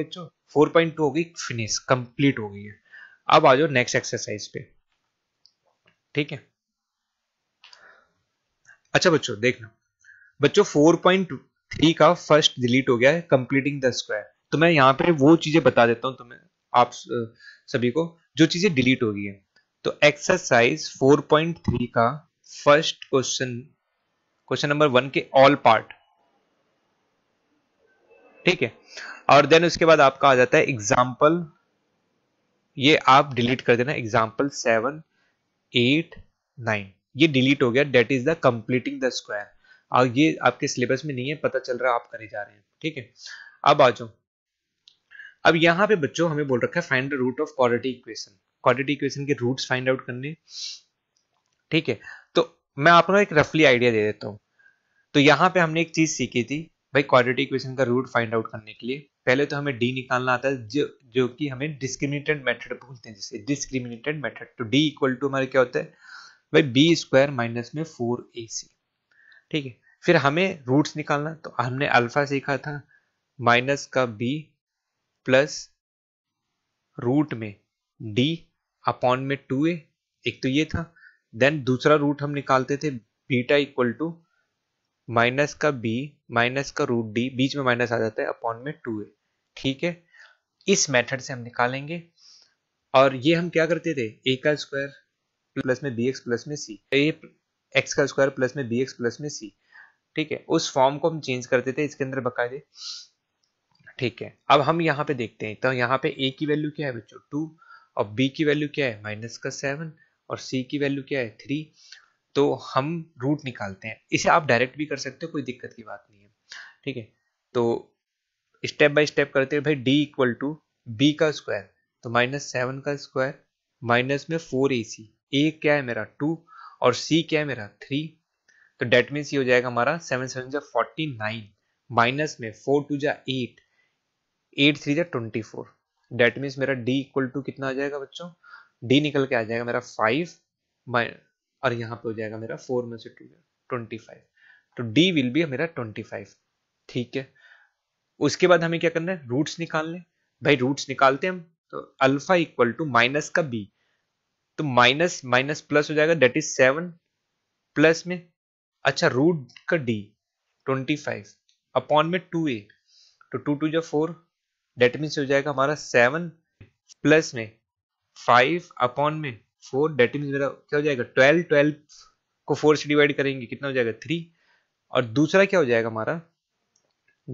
Four point two होगी finish complete हो गई है अब आ जाओ नेक्स्ट एक्सरसाइज पे ठीक है अच्छा बच्चों देखना बच्चों 4.3 का फर्स्ट डिलीट हो गया है कंप्लीटिंग द स्क्वायर तो मैं यहां पे वो चीजें बता देता हूं तुम्हें आप सभी को जो चीजें डिलीट हो गई है तो एक्सरसाइज 4.3 का first question question number one के ऑल पार्ट ठीक है और देन उसके बाद आपका आ जाता है एग्जाम्पल ये आप डिलीट कर देना एग्जाम्पल सेवन एट नाइन ये डिलीट हो गया that is the completing the square और ये आपके सिलेबस में नहीं है पता चल रहा है आप करे जा रहे हैं ठीक है अब आ जाओ अब यहाँ पे बच्चों हमें बोल रखा है find the root of quadratic equation quadratic equation के रूट फाइंड आउट करने ठीक है तो मैं आपको एक रफली आइडिया दे देता हूँ तो यहाँ पे हमने एक चीज सीखी थी भाई क्वाड्रेटिक इक्वेशन का रूट फाइंड आउट करने के लिए पहले तो हमें डी निकालना आता है जो जो कि हमें डिस्क्रिमिनेटेड मेथड बोलते हैं जैसे डिस्क्रिमिनेटेड मेथड तो डी इक्वल टू हमारे क्या होता है भाई बी स्क्वायर माइनस में फोर ए सी ठीक है फिर हमें रूट्स निकालना तो हमने अल्फा सीखा था माइनस का बी प्लस रूट में डी अपॉन में टू ए एक तो ये था देन दूसरा रूट हम निकालते थे बीटा इक्वल टू माइनस का बी माइनस का रूट डी बीच में माइनस आ जाता है अपॉन में टू ए ठीक है इस मेथड से हम निकालेंगे और ये हम क्या करते थे ए का स्क्वायर प्लस में बी एक्स प्लस में सी ए एक्स का स्क्वायर प्लस में बी एक्स प्लस में सी ठीक है उस फॉर्म को हम चेंज करते थे इसके अंदर बकायदे ठीक है अब हम यहाँ पे देखते हैं तो यहाँ पे ए की वैल्यू क्या है बच्चों टू और बी की वैल्यू क्या है माइनस का सेवन और सी की वैल्यू क्या है थ्री तो हम रूट निकालते हैं इसे आप डायरेक्ट भी कर सकते हो कोई दिक्कत की बात नहीं है ठीक है तो स्टेप बाय स्टेप करते हैं भाई डी इक्वल टू बी का स्क्वायर तो माइनस सेवन का स्क्वायर माइनस में फोर ए सी ए क्या है मेरा टू और सी क्या है मेरा थ्री तो डेट मीन्स ये हो जाएगा हमारा सेवन सेवन जा फोर्टी नाइन माइनस में फोर टू जा एट एट थ्री जा ट्वेंटी फोर डेट मीन्स मेरा डी इक्वल टू कितना आ जाएगा बच्चों डी निकल के आ जाएगा मेरा फाइव माइनस और यहाँ पे हो जाएगा मेरा फोर में से टू ट्वेंटी फाइव तो डी विल बी मेरा ट्वेंटी फाइव ठीक है उसके बाद हमें क्या करना है रूट्स निकालने भाई रूट्स निकालते हैं हम तो अल्फा इक्वल टू माइनस का बी तो माइनस माइनस प्लस हो जाएगा डेट इज सेवन प्लस में अच्छा रूट का डी ट्वेंटी फाइव अपॉन में टू ए तो टू टू जो फोर डेट मीन्स हो जाएगा हमारा सेवन प्लस में फाइव अपॉन में फोर डेट मीन मेरा क्या हो जाएगा ट्वेल्व ट्वेल्व को फोर से डिवाइड करेंगे कितना हो जाएगा थ्री और दूसरा क्या हो जाएगा हमारा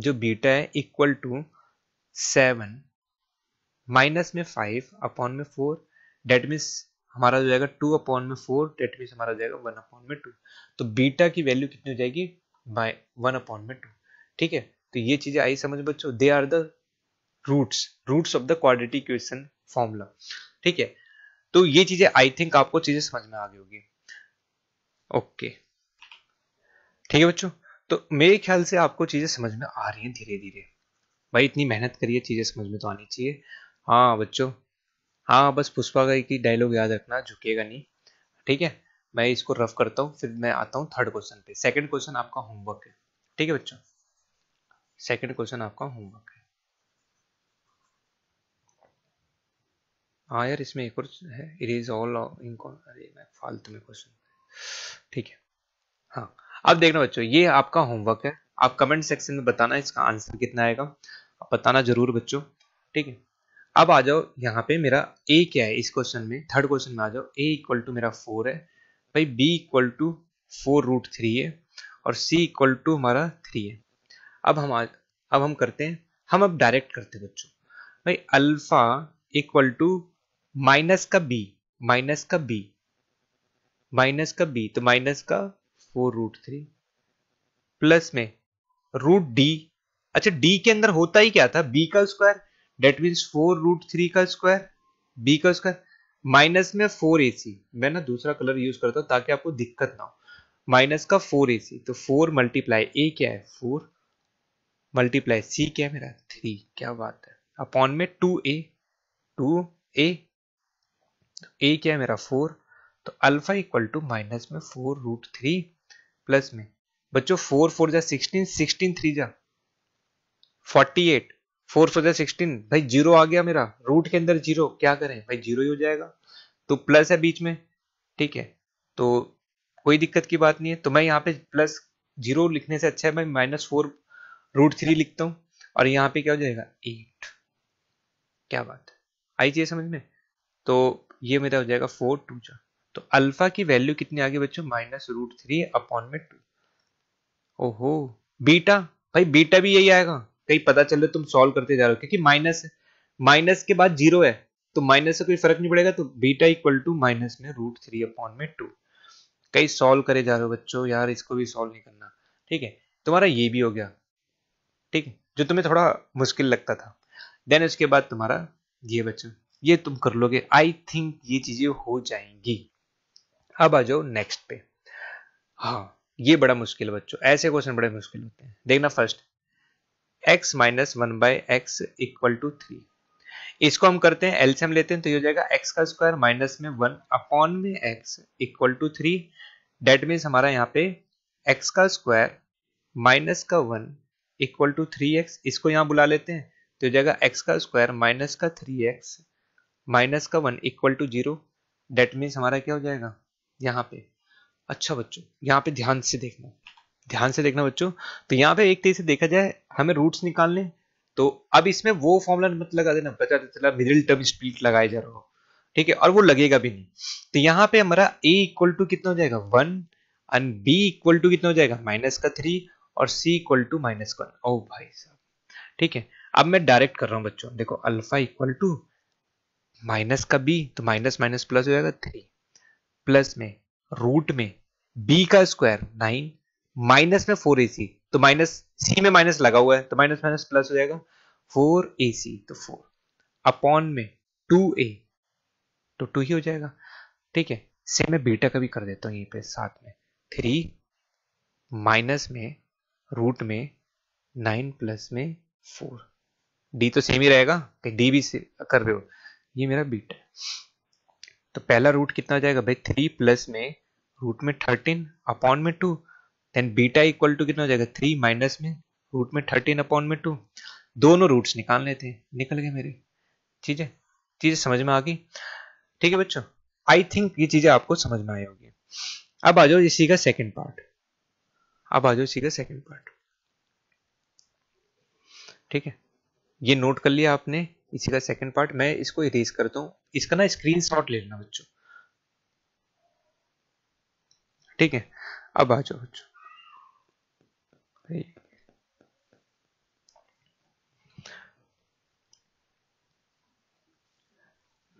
जो बीटा है इक्वल टू सेवन माइनस में फाइव अपॉन में फोर डेट मीन्स हमारा हो जाएगा टू अपॉन में फोर डेट मीन्स हमारा हो जाएगा वन अपॉन में टू तो बीटा की वैल्यू कितनी हो जाएगी बाय वन अपॉन में टू ठीक है तो ये चीज़ें आई समझ बच्चों they are the roots roots of the quadratic equation formula ठीक है तो ये चीजें आई थिंक आपको चीजें समझ में आ गई होगी ओके ठीक है बच्चों तो मेरे ख्याल से आपको चीजें समझ में आ रही हैं धीरे धीरे भाई इतनी मेहनत करिए चीजें समझ में तो आनी चाहिए हाँ बच्चों हाँ बस पुष्पा का की डायलॉग याद रखना झुकेगा नहीं ठीक है मैं इसको रफ करता हूँ फिर मैं आता हूँ थर्ड क्वेश्चन पे सेकंड क्वेश्चन आपका होमवर्क है ठीक है बच्चों सेकंड क्वेश्चन आपका होमवर्क है हाँ यार इसमें एक और है इट इज ऑल इन अरे मैं फालतू में क्वेश्चन ठीक है हाँ अब देखना बच्चों ये आपका होमवर्क है आप कमेंट सेक्शन में बताना इसका आंसर कितना आएगा आप बताना जरूर बच्चों ठीक है अब आ जाओ यहाँ पे मेरा ए क्या है इस क्वेश्चन में थर्ड क्वेश्चन में आ जाओ ए इक्वल टू मेरा फोर है भाई b equal to four root three है और सी इक्वल टू हमारा थ्री है अब हम आ, अब हम करते हैं हम अब डायरेक्ट करते हैं बच्चों भाई अल्फा इक्वल टू माइनस का बी माइनस का बी माइनस का बी तो माइनस का फोर रूट थ्री प्लस में रूट डी अच्छा डी के अंदर होता ही क्या था बी का square that mean four root three का स्क्वायर बी का स्क्वायर माइनस में फोर ए सी मैं ना दूसरा कलर यूज करता हूं ताकि आपको दिक्कत ना हो माइनस का फोर ए सी तो फोर मल्टीप्लाई ए क्या है फोर मल्टीप्लाई सी क्या है मेरा थ्री क्या बात है अपॉन में टू ए टू ए तो ए क्या है मेरा फोर तो अल्फा इक्वल टू माइनस में फोर रूट थ्री प्लस में बच्चों फोर फोर जा सिक्सटीन सिक्सटीन थ्री जा फोर्टी एट फोर फोर जा सिक्सटीन भाई जीरो आ गया मेरा रूट के अंदर जीरो क्या करें भाई जीरो ही हो जाएगा तो प्लस है बीच में ठीक है तो कोई दिक्कत की बात नहीं है तो मैं यहाँ पे प्लस जीरो लिखने से अच्छा है मैं माइनस फोर रूट थ्री लिखता हूँ और यहाँ पे क्या हो जाएगा एट क्या बात आई चाहिए समझ में तो ये मेरा हो जाएगा फोर टू जा तो अल्फा की वैल्यू कितनी आ गई बच्चों माइनस रूट थ्री अपॉन में टू ओहो बीटा भाई बीटा भी यही आएगा कहीं पता चल तुम सॉल्व करते जा रहे हो क्योंकि माइनस है माइनस के बाद जीरो है तो माइनस से कोई फर्क नहीं पड़ेगा तो बीटा इक्वल टू माइनस में रूट थ्री अपॉन में टू कहीं सॉल्व करे जा रहे हो बच्चों यार इसको भी सॉल्व नहीं करना ठीक है तुम्हारा ये भी हो गया ठीक है जो तुम्हें थोड़ा मुश्किल लगता था देन उसके बाद तुम्हारा ये बच्चों ये तुम कर लोगे आई थिंक ये चीजें हो जाएंगी अब आ जाओ नेक्स्ट पे हाँ ये बड़ा मुश्किल है बच्चों ऐसे क्वेश्चन बड़े मुश्किल होते हैं देखना first x minus one by x equal to three इसको हम करते हैं एल्सियम लेते हैं तो ये हो जाएगा x का स्क्वायर माइनस में वन अपॉन में x equal to three that means हमारा यहाँ पे x का स्क्वायर माइनस का one equal to three x इसको यहाँ बुला लेते हैं तो हो जाएगा x का स्क्वायर माइनस का थ्री एक्स माइनस का one equal to zero that means हमारा क्या हो जाएगा यहाँ पे अच्छा बच्चों यहाँ पे ध्यान से देखना ध्यान से देखना बच्चों तो यहाँ पे एक तरह से देखा जाए हमें रूट्स निकालने तो अब इसमें वो फॉर्मूला मत लगा देना पता तो चला मिडिल टर्म स्प्लिट लगाए जा रहा हो ठीक है और वो लगेगा भी नहीं तो यहाँ पे हमारा ए इक्वल टू कितना हो जाएगा one and b equal to कितना हो जाएगा माइनस का थ्री और सी इक्वल टू माइनस का ओ भाई साहब ठीक है अब मैं डायरेक्ट कर रहा हूँ बच्चों देखो अल्फा इक्वल टू माइनस का बी तो माइनस माइनस प्लस हो जाएगा थ्री प्लस में रूट में बी का स्क्वायर नाइन माइनस में फोर ए सी तो माइनस सी में माइनस लगा हुआ है तो माइनस माइनस प्लस हो जाएगा फोर ए सी तो फोर अपॉन में टू ए तो टू ही हो जाएगा ठीक है से मैं बेटा का भी कर देता हूँ यहीं पे साथ में थ्री माइनस में रूट में नाइन प्लस में फोर डी तो सेम ही रहेगा कि डी भी कर रहे हो ये मेरा बीट है तो पहला रूट कितना हो जाएगा भाई थ्री प्लस में रूट में थर्टीन अपॉन में two then beta equal to कितना हो जाएगा थ्री माइनस में रूट में थर्टीन अपॉन में टू दोनों रूट्स निकाल लेते हैं निकल गए मेरे चीजें चीजें समझ में आ गई ठीक है बच्चों आई थिंक ये चीजें आपको समझ में आई होगी अब आ जाओ इसी का सेकेंड पार्ट अब आ जाओ इसी का सेकेंड पार्ट ठीक है ये नोट कर लिया आपने इसी का सेकंड पार्ट मैं इसको इरेज करता हूँ इसका ना स्क्रीन शॉट ले लेना बच्चों ठीक है अब आ जाओ बच्चों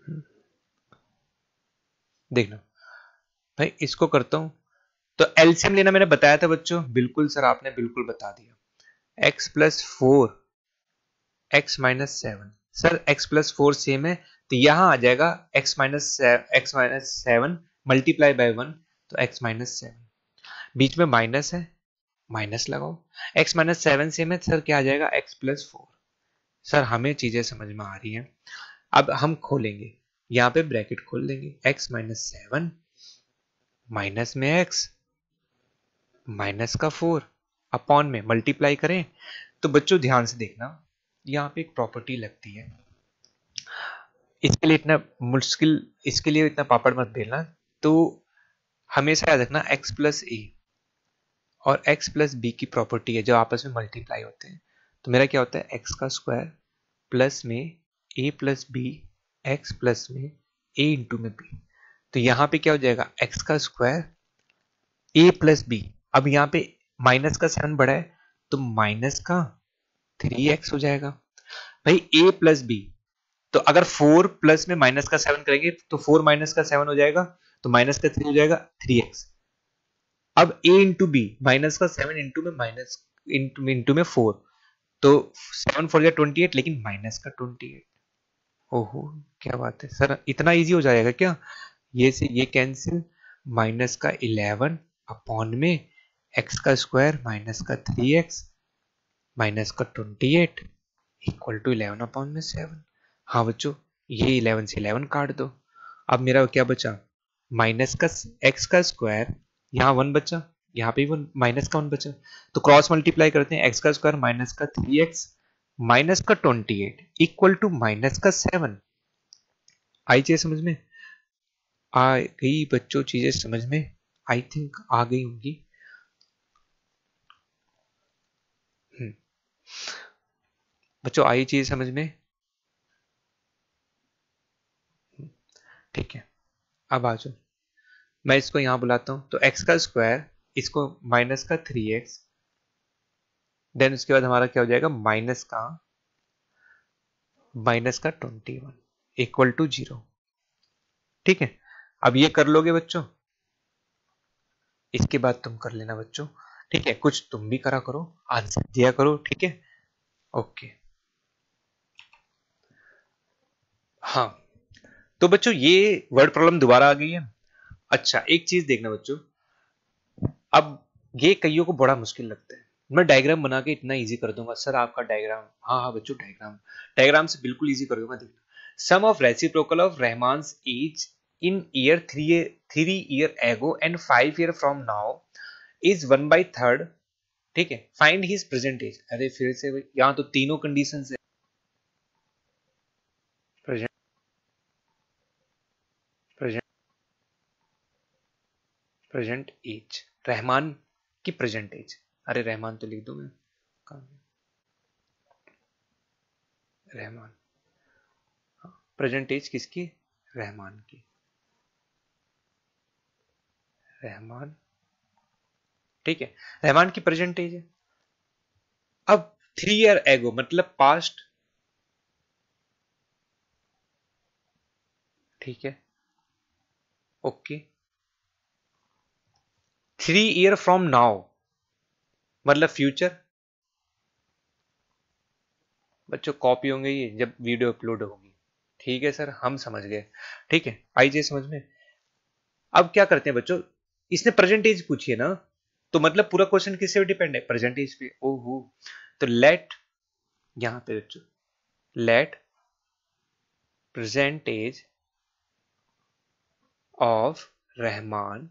हम्म। देख लो भाई इसको करता हूं तो एल्सियम लेना मैंने बताया था बच्चों बिल्कुल सर आपने बिल्कुल बता दिया x plus four x minus seven sir x plus four same है तो यहाँ आ जाएगा x minus x minus seven multiply by one तो x माइनस सेवन बीच में माइनस है माइनस लगाओ x माइनस सेवन सेम है तो सर क्या आ जाएगा x प्लस फोर सर हमें चीजें समझ में आ रही हैं अब हम खोलेंगे यहाँ पे ब्रैकेट खोल देंगे x माइनस सेवन माइनस में x माइनस का फोर अपॉन में मल्टीप्लाई करें तो बच्चों ध्यान से देखना यहाँ पे एक प्रॉपर्टी लगती है इसके लिए इतना मुश्किल इसके लिए इतना पापड़ मत बेलना तो हमेशा याद रखना x प्लस ए और x प्लस बी की प्रॉपर्टी है जो आपस में मल्टीप्लाई होते हैं तो मेरा क्या होता है x का स्क्वायर प्लस में a plus b x plus में a इंटू में b तो यहाँ पे क्या हो जाएगा x का स्क्वायर a प्लस बी अब यहाँ पे माइनस का साइन बढ़ा है तो माइनस का थ्री एक्स हो जाएगा भाई ए प्लस बी तो अगर फोर प्लस में माइनस का सेवन करेंगे तो फोर माइनस का सेवन हो जाएगा तो माइनस का थ्री हो जाएगा थ्री एक्स अब ए इंटू बी माइनस का सेवन इंटू में माइनस इंटू में फोर तो सेवन फोर या ट्वेंटी एट लेकिन माइनस का ट्वेंटी एट ओहो क्या बात है सर इतना इजी हो जाएगा क्या ये से ये कैंसिल माइनस का इलेवन अपॉन में एक्स का स्क्वायर माइनस का थ्री एक्स माइनस का twenty eight equal to eleven upon में सेवन हाँ बच्चों ये इलेवन से इलेवन काट दो अब मेरा क्या बचा माइनस का एक्स का स्क्वायर यहाँ वन बचा यहाँ पे वन माइनस का वन बचा तो क्रॉस मल्टीप्लाई करते हैं एक्स का स्क्वायर माइनस का थ्री एक्स माइनस का twenty eight equal to minus का सेवन आई चीज समझ में आ गई बच्चों चीजें समझ में आई थिंक आ गई होंगी बच्चों आई चीज समझ में ठीक है अब आ जाओ मैं इसको यहां बुलाता हूं तो x का स्क्वायर इसको माइनस का थ्री एक्स देन उसके बाद हमारा क्या हो जाएगा माइनस का माइनस का twenty one equal to zero ठीक है अब ये कर लोगे बच्चों इसके बाद तुम कर लेना बच्चों ठीक है कुछ तुम भी करा करो आंसर दिया करो ठीक है ओके हाँ तो बच्चों ये वर्ड प्रॉब्लम दोबारा आ गई है अच्छा एक चीज देखना बच्चों अब ये कईयों को बड़ा मुश्किल लगता है मैं डायग्राम बना के इतना इजी कर दूंगा सर आपका डायग्राम हाँ हाँ बच्चों डायग्राम डायग्राम से बिल्कुल इजी कर दूंगा देखना sum of reciprocal of Rahman age in year three three year ago and five year from now is one by third ठीक है फाइंड हिज प्रेजेंट एज अरे फिर से यहां तो तीनों कंडीशन है प्रेजेंट प्रेजेंट एज रहमान की प्रेजेंट एज अरे रहमान तो लिख दो मैं रहमान प्रेजेंट हाँ, एज किसकी रहमान की रहमान ठीक है रहमान की प्रेजेंट एज है अब थ्री ईयर एगो मतलब पास्ट ठीक है okay three year from now मतलब फ्यूचर बच्चों कॉपी होंगे ये जब वीडियो अपलोड होगी ठीक है सर हम समझ गए ठीक है आई जे समझ में अब क्या करते हैं बच्चों इसने प्रेजेंट एज पूछी है ना तो मतलब पूरा क्वेश्चन किससे पे डिपेंड है प्रेजेंट इज पे ओ हो तो लेट यहां पे बच्चों let present age of Rahman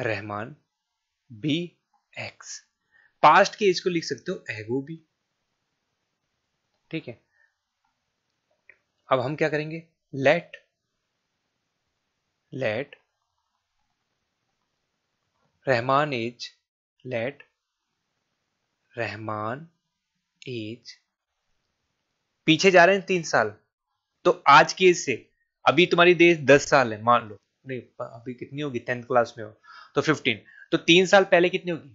Rahman be x past के एज को लिख सकते हो एगो बी ठीक है अब हम क्या करेंगे let let Rahman is let Rahman is पीछे जा रहे हैं तीन साल तो आज की एज से अभी तुम्हारी देश दस साल है मान लो नहीं अभी कितनी होगी टेंथ क्लास में हो तो फिफ्टीन तो तीन साल पहले कितनी होगी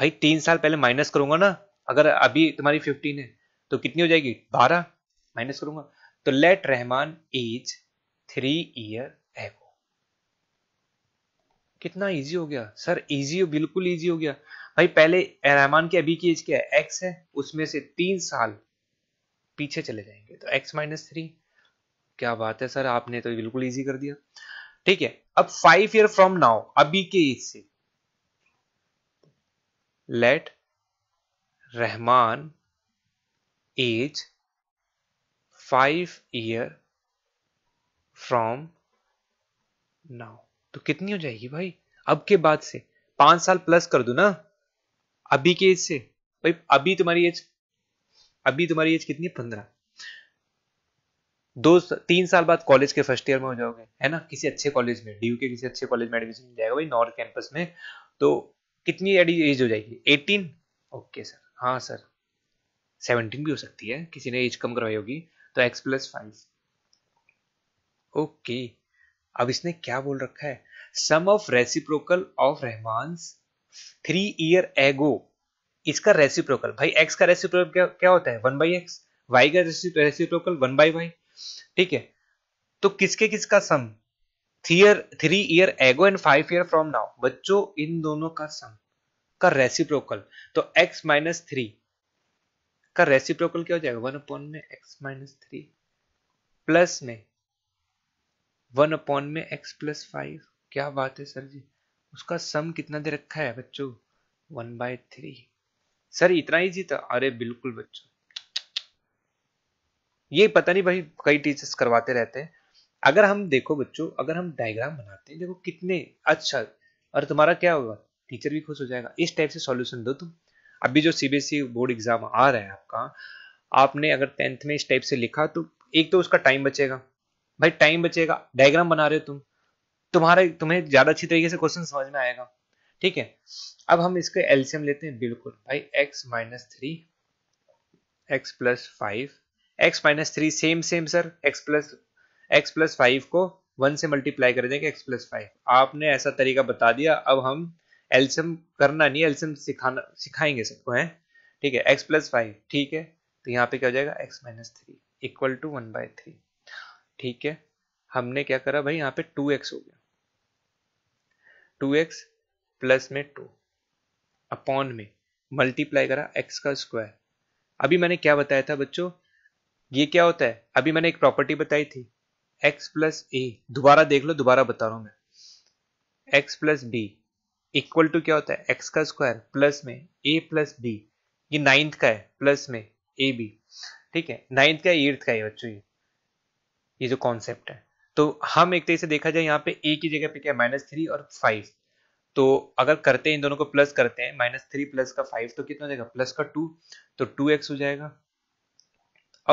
भाई तीन साल पहले माइनस करूंगा ना अगर अभी तुम्हारी फिफ्टीन है तो कितनी हो जाएगी बारह माइनस करूंगा तो let Rahman age three year कितना इजी हो गया सर इजी हो बिल्कुल इजी हो गया भाई पहले रहमान की अभी की एज क्या है एक्स है उसमें से तीन साल पीछे चले जाएंगे तो एक्स माइनस थ्री क्या बात है सर आपने तो बिल्कुल इजी कर दिया ठीक है अब फाइव ईयर फ्रॉम नाउ अभी के एज से let Rahman age five year from now तो कितनी हो जाएगी भाई अब के बाद से पांच साल प्लस कर दो ना अभी के एज से भाई अभी तुम्हारी एज अभी तुम्हारी एज कितनी पंद्रह दो तीन साल बाद कॉलेज के फर्स्ट ईयर में हो जाओगे है ना किसी अच्छे कॉलेज में डी के किसी अच्छे कॉलेज में एडमिशन मिल जाएगा भाई नॉर्थ कैंपस में तो कितनी एज हो जाएगी एटीन ओके सर हाँ सर सेवनटीन भी हो सकती है किसी ने एज कम करवाई होगी तो एक्स प्लस फाइव ओके अब इसने क्या बोल रखा है sum of reciprocal of Rahman three year ago इसका रेसिप्रोकल भाई एक्स का रेसिप्रोकल क्या, क्या होता है वन बाई एक्स वाई का रेसिप्रोकल वन बाई वाई ठीक है तो किसके किसका sum three year ago and five year from now बच्चों इन दोनों का सम का रेसिप्रोकल तो एक्स माइनस थ्री का रेसिप्रोकल क्या हो जाएगा वन अपॉन में एक्स माइनस थ्री प्लस में वन अपॉन में एक्स प्लस फाइव क्या बात है सर जी उसका सम कितना दे रखा है बच्चों वन बाय थ्री सर इतना ही जीता अरे बिल्कुल बच्चों ये पता नहीं भाई कई टीचर्स करवाते रहते हैं अगर हम देखो बच्चों अगर हम डायग्राम बनाते हैं देखो कितने अच्छा और तुम्हारा क्या होगा टीचर भी खुश हो जाएगा इस टाइप से सॉल्यूशन दो तुम अभी जो सीबीएसई बोर्ड एग्जाम आ रहा है आपका आपने अगर टेंथ में इस टाइप से लिखा तो एक तो उसका टाइम बचेगा भाई टाइम बचेगा डायग्राम बना रहे हो तुम तुम्हारे तुम्हें ज्यादा अच्छी तरीके से क्वेश्चन समझ में आएगा ठीक है अब हम इसके एल्सियम लेते हैं बिल्कुल भाई x minus three x plus five x minus three same same sir x plus x plus five को वन से मल्टीप्लाई कर देंगे एक्स प्लस फाइव आपने ऐसा तरीका बता दिया अब हम एल्सियम करना नहीं एल्सियम सिखाना सिखाएंगे सबको है ठीक है एक्स प्लस फाइव ठीक है तो यहाँ पे क्या हो जाएगा x minus three equal to one by three ठीक है हमने क्या करा भाई यहाँ पे टू एक्स हो गया टू एक्स प्लस में टू अपॉन में मल्टीप्लाई करा एक्स का स्क्वायर अभी मैंने क्या बताया था बच्चों ये क्या होता है अभी मैंने एक प्रॉपर्टी बताई थी एक्स प्लस ए दोबारा देख लो दोबारा बता रहा हूं मैं x plus b equal to क्या होता है एक्स का स्क्वायर प्लस में ए प्लस बी ये नाइन्थ का है प्लस में ए बी ठीक है नाइन्थ का एट्थ का है बच्चों ये ये जो कॉन्सेप्ट है तो हम एक तरह से देखा जाए यहाँ पे ए की जगह पे क्या माइनस थ्री और फाइव तो अगर करते हैं इन दोनों को प्लस करते हैं माइनस थ्री प्लस का फाइव तो कितना हो जाएगा प्लस का टू तो टू एक्स हो जाएगा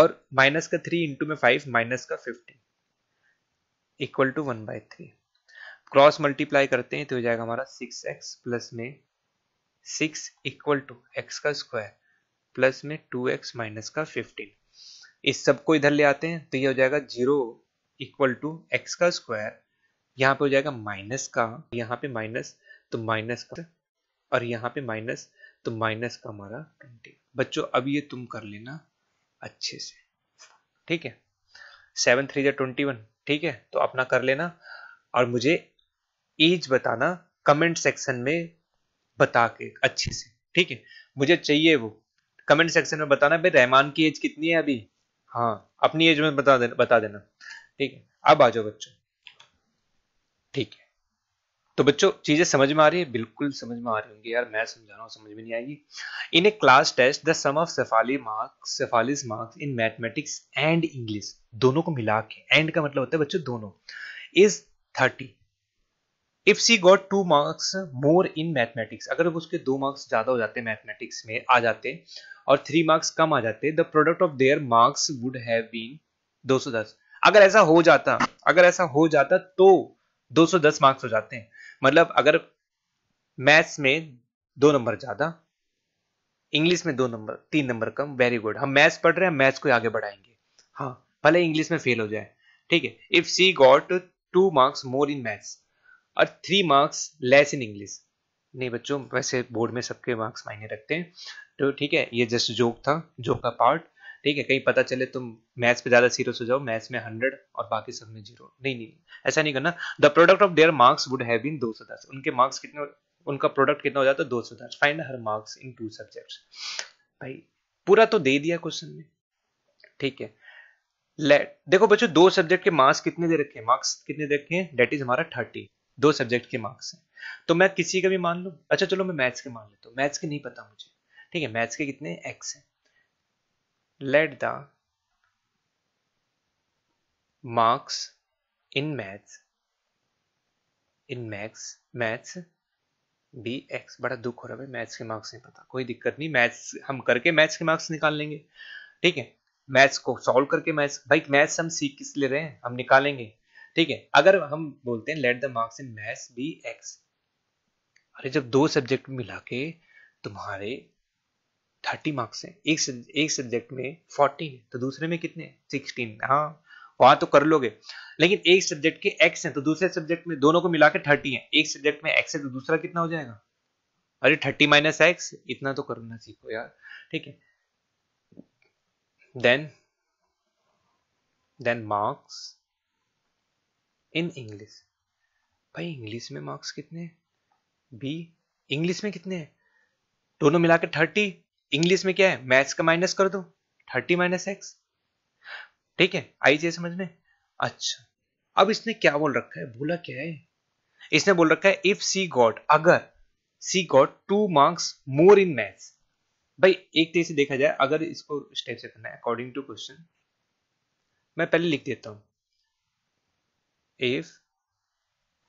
और माइनस का थ्री इंटू में फाइव माइनस का fifteen equal to one by three cross multiply करते हैं तो हो जाएगा हमारा सिक्स एक्स प्लस में सिक्स इक्वल टू एक्स का स्क्वायर प्लस में टू एक्स माइनस का फिफ्टीन इस सब को इधर ले आते हैं तो ये हो जाएगा जीरो इक्वल टू एक्स का स्क्वायर यहाँ पे हो जाएगा माइनस का यहाँ पे माइनस तो माइनस का और यहाँ पे माइनस तो माइनस का हमारा ट्वेंटी बच्चों अब ये तुम कर लेना अच्छे से ठीक है सेवन थ्री या ट्वेंटी वन ठीक है तो अपना कर लेना और मुझे एज बताना कमेंट सेक्शन में बता के अच्छे से ठीक है मुझे चाहिए वो कमेंट सेक्शन में बताना भाई रहमान की एज कितनी है अभी हाँ अपनी एज में बता देना बता देना ठीक है अब आ जाओ बच्चों ठीक है तो बच्चों चीजें समझ में आ रही है बिल्कुल समझ में आ रही होंगी यार मैं समझा रहा हूँ समझ में नहीं आएगी in a class test the sum of Shefali marks Shefali's marks in mathematics and English दोनों को मिला के एंड का मतलब होता है बच्चों दोनों is thirty if she got two marks more in mathematics अगर उसके दो मार्क्स ज्यादा हो जाते मैथमेटिक्स में आ जाते और थ्री मार्क्स कम आ जाते the product of their marks would have been 210 अगर ऐसा हो जाता अगर ऐसा हो जाता तो 210 मार्क्स हो जाते हैं मतलब अगर मैथ्स में दो नंबर ज्यादा इंग्लिश में दो नंबर तीन नंबर कम वेरी गुड हम मैथ्स पढ़ रहे हैं मैथ्स को आगे बढ़ाएंगे हाँ भले इंग्लिश में फेल हो जाए ठीक है if she got two marks more in maths और three marks less in English नहीं बच्चों वैसे बोर्ड में सबके मार्क्स मायने रखते हैं तो ठीक है ये जस्ट जोक था जोक का पार्ट ठीक है कहीं पता चले तुम मैथ्स पे ज़्यादा सीरियस हो जाओ मैथ्स में हंड्रेड और बाकी सब में जीरो नहीं नहीं ऐसा नहीं करना the product of their marks would have been दो सौ दस उनके मार्क्स कितने उनका प्रोडक्ट कितना हो जाता है दो सौ दस find her marks in two subjects भाई पूरा तो दे दिया क्वेश्चन ने ठीक है लेट देखो बच्चों दो सब्जेक्ट के मार्क्स कितने दे रखे हैं मार्क्स कितने दे रखे हैं डेट इज हमारा थर्टी दो सब्जेक्ट के मार्क्स हैं तो मैं किसी का भी मान लू अच्छा चलो मैं मैथ्स के मान लेता हूँ मैथ्स के नहीं पता मुझे ठीक है मैथ्स के कितने एक्स हैं let the marks in maths in maths maths be x बड़ा दुख हो रहा है मैथ्स के मार्क्स नहीं पता कोई दिक्कत नहीं मैथ्स हम करके मैथ्स के मार्क्स निकाल लेंगे ठीक है मैथ्स को सॉल्व करके मैथ्स भाई मैथ्स हम सीख किस ले रहे हैं हम निकालेंगे ठीक है अगर हम बोलते हैं let the marks in maths be x अरे जब दो सब्जेक्ट मिला के तुम्हारे थर्टी मार्क्स हैं एक एक सब्जेक्ट में फोर्टी है तो दूसरे में कितने सिक्सटीन हाँ वहां तो कर लोगे लेकिन एक सब्जेक्ट के एक्स हैं तो दूसरे सब्जेक्ट में दोनों को मिला के थर्टी है एक सब्जेक्ट में एक्स है तो दूसरा कितना हो जाएगा अरे थर्टी माइनस एक्स इतना तो करना सीखो यार ठीक है then then marks in English भाई इंग्लिश में मार्क्स कितने बी इंग्लिश में कितने हैं दोनों मिलाकर थर्टी इंग्लिश में क्या है मैथ्स का माइनस कर दो थर्टी माइनस एक्स ठीक है आई चाहिए समझ में अच्छा अब इसने क्या बोल रखा है बोला क्या है इसने बोल रखा है इफ सी गॉड अगर she got two marks more in maths भाई एक तरह तो से देखा जाए अगर इसको स्टेप से करना है अकॉर्डिंग टू क्वेश्चन मैं पहले लिख देता हूं if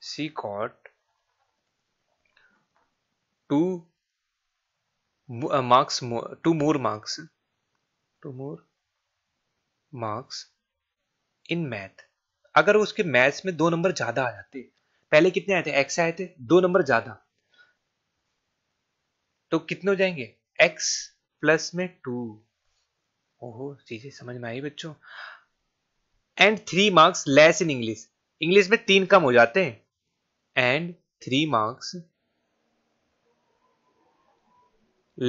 she got two uh, marks more, two more marks two more marks in math अगर उसके मैथ्स में दो नंबर ज्यादा आ जाते पहले कितने आए थे एक्स आए थे दो नंबर ज्यादा तो कितने हो जाएंगे एक्स प्लस में टू ओहो चीजें समझ में आई बच्चों and three marks less in English English में तीन कम हो जाते हैं and three marks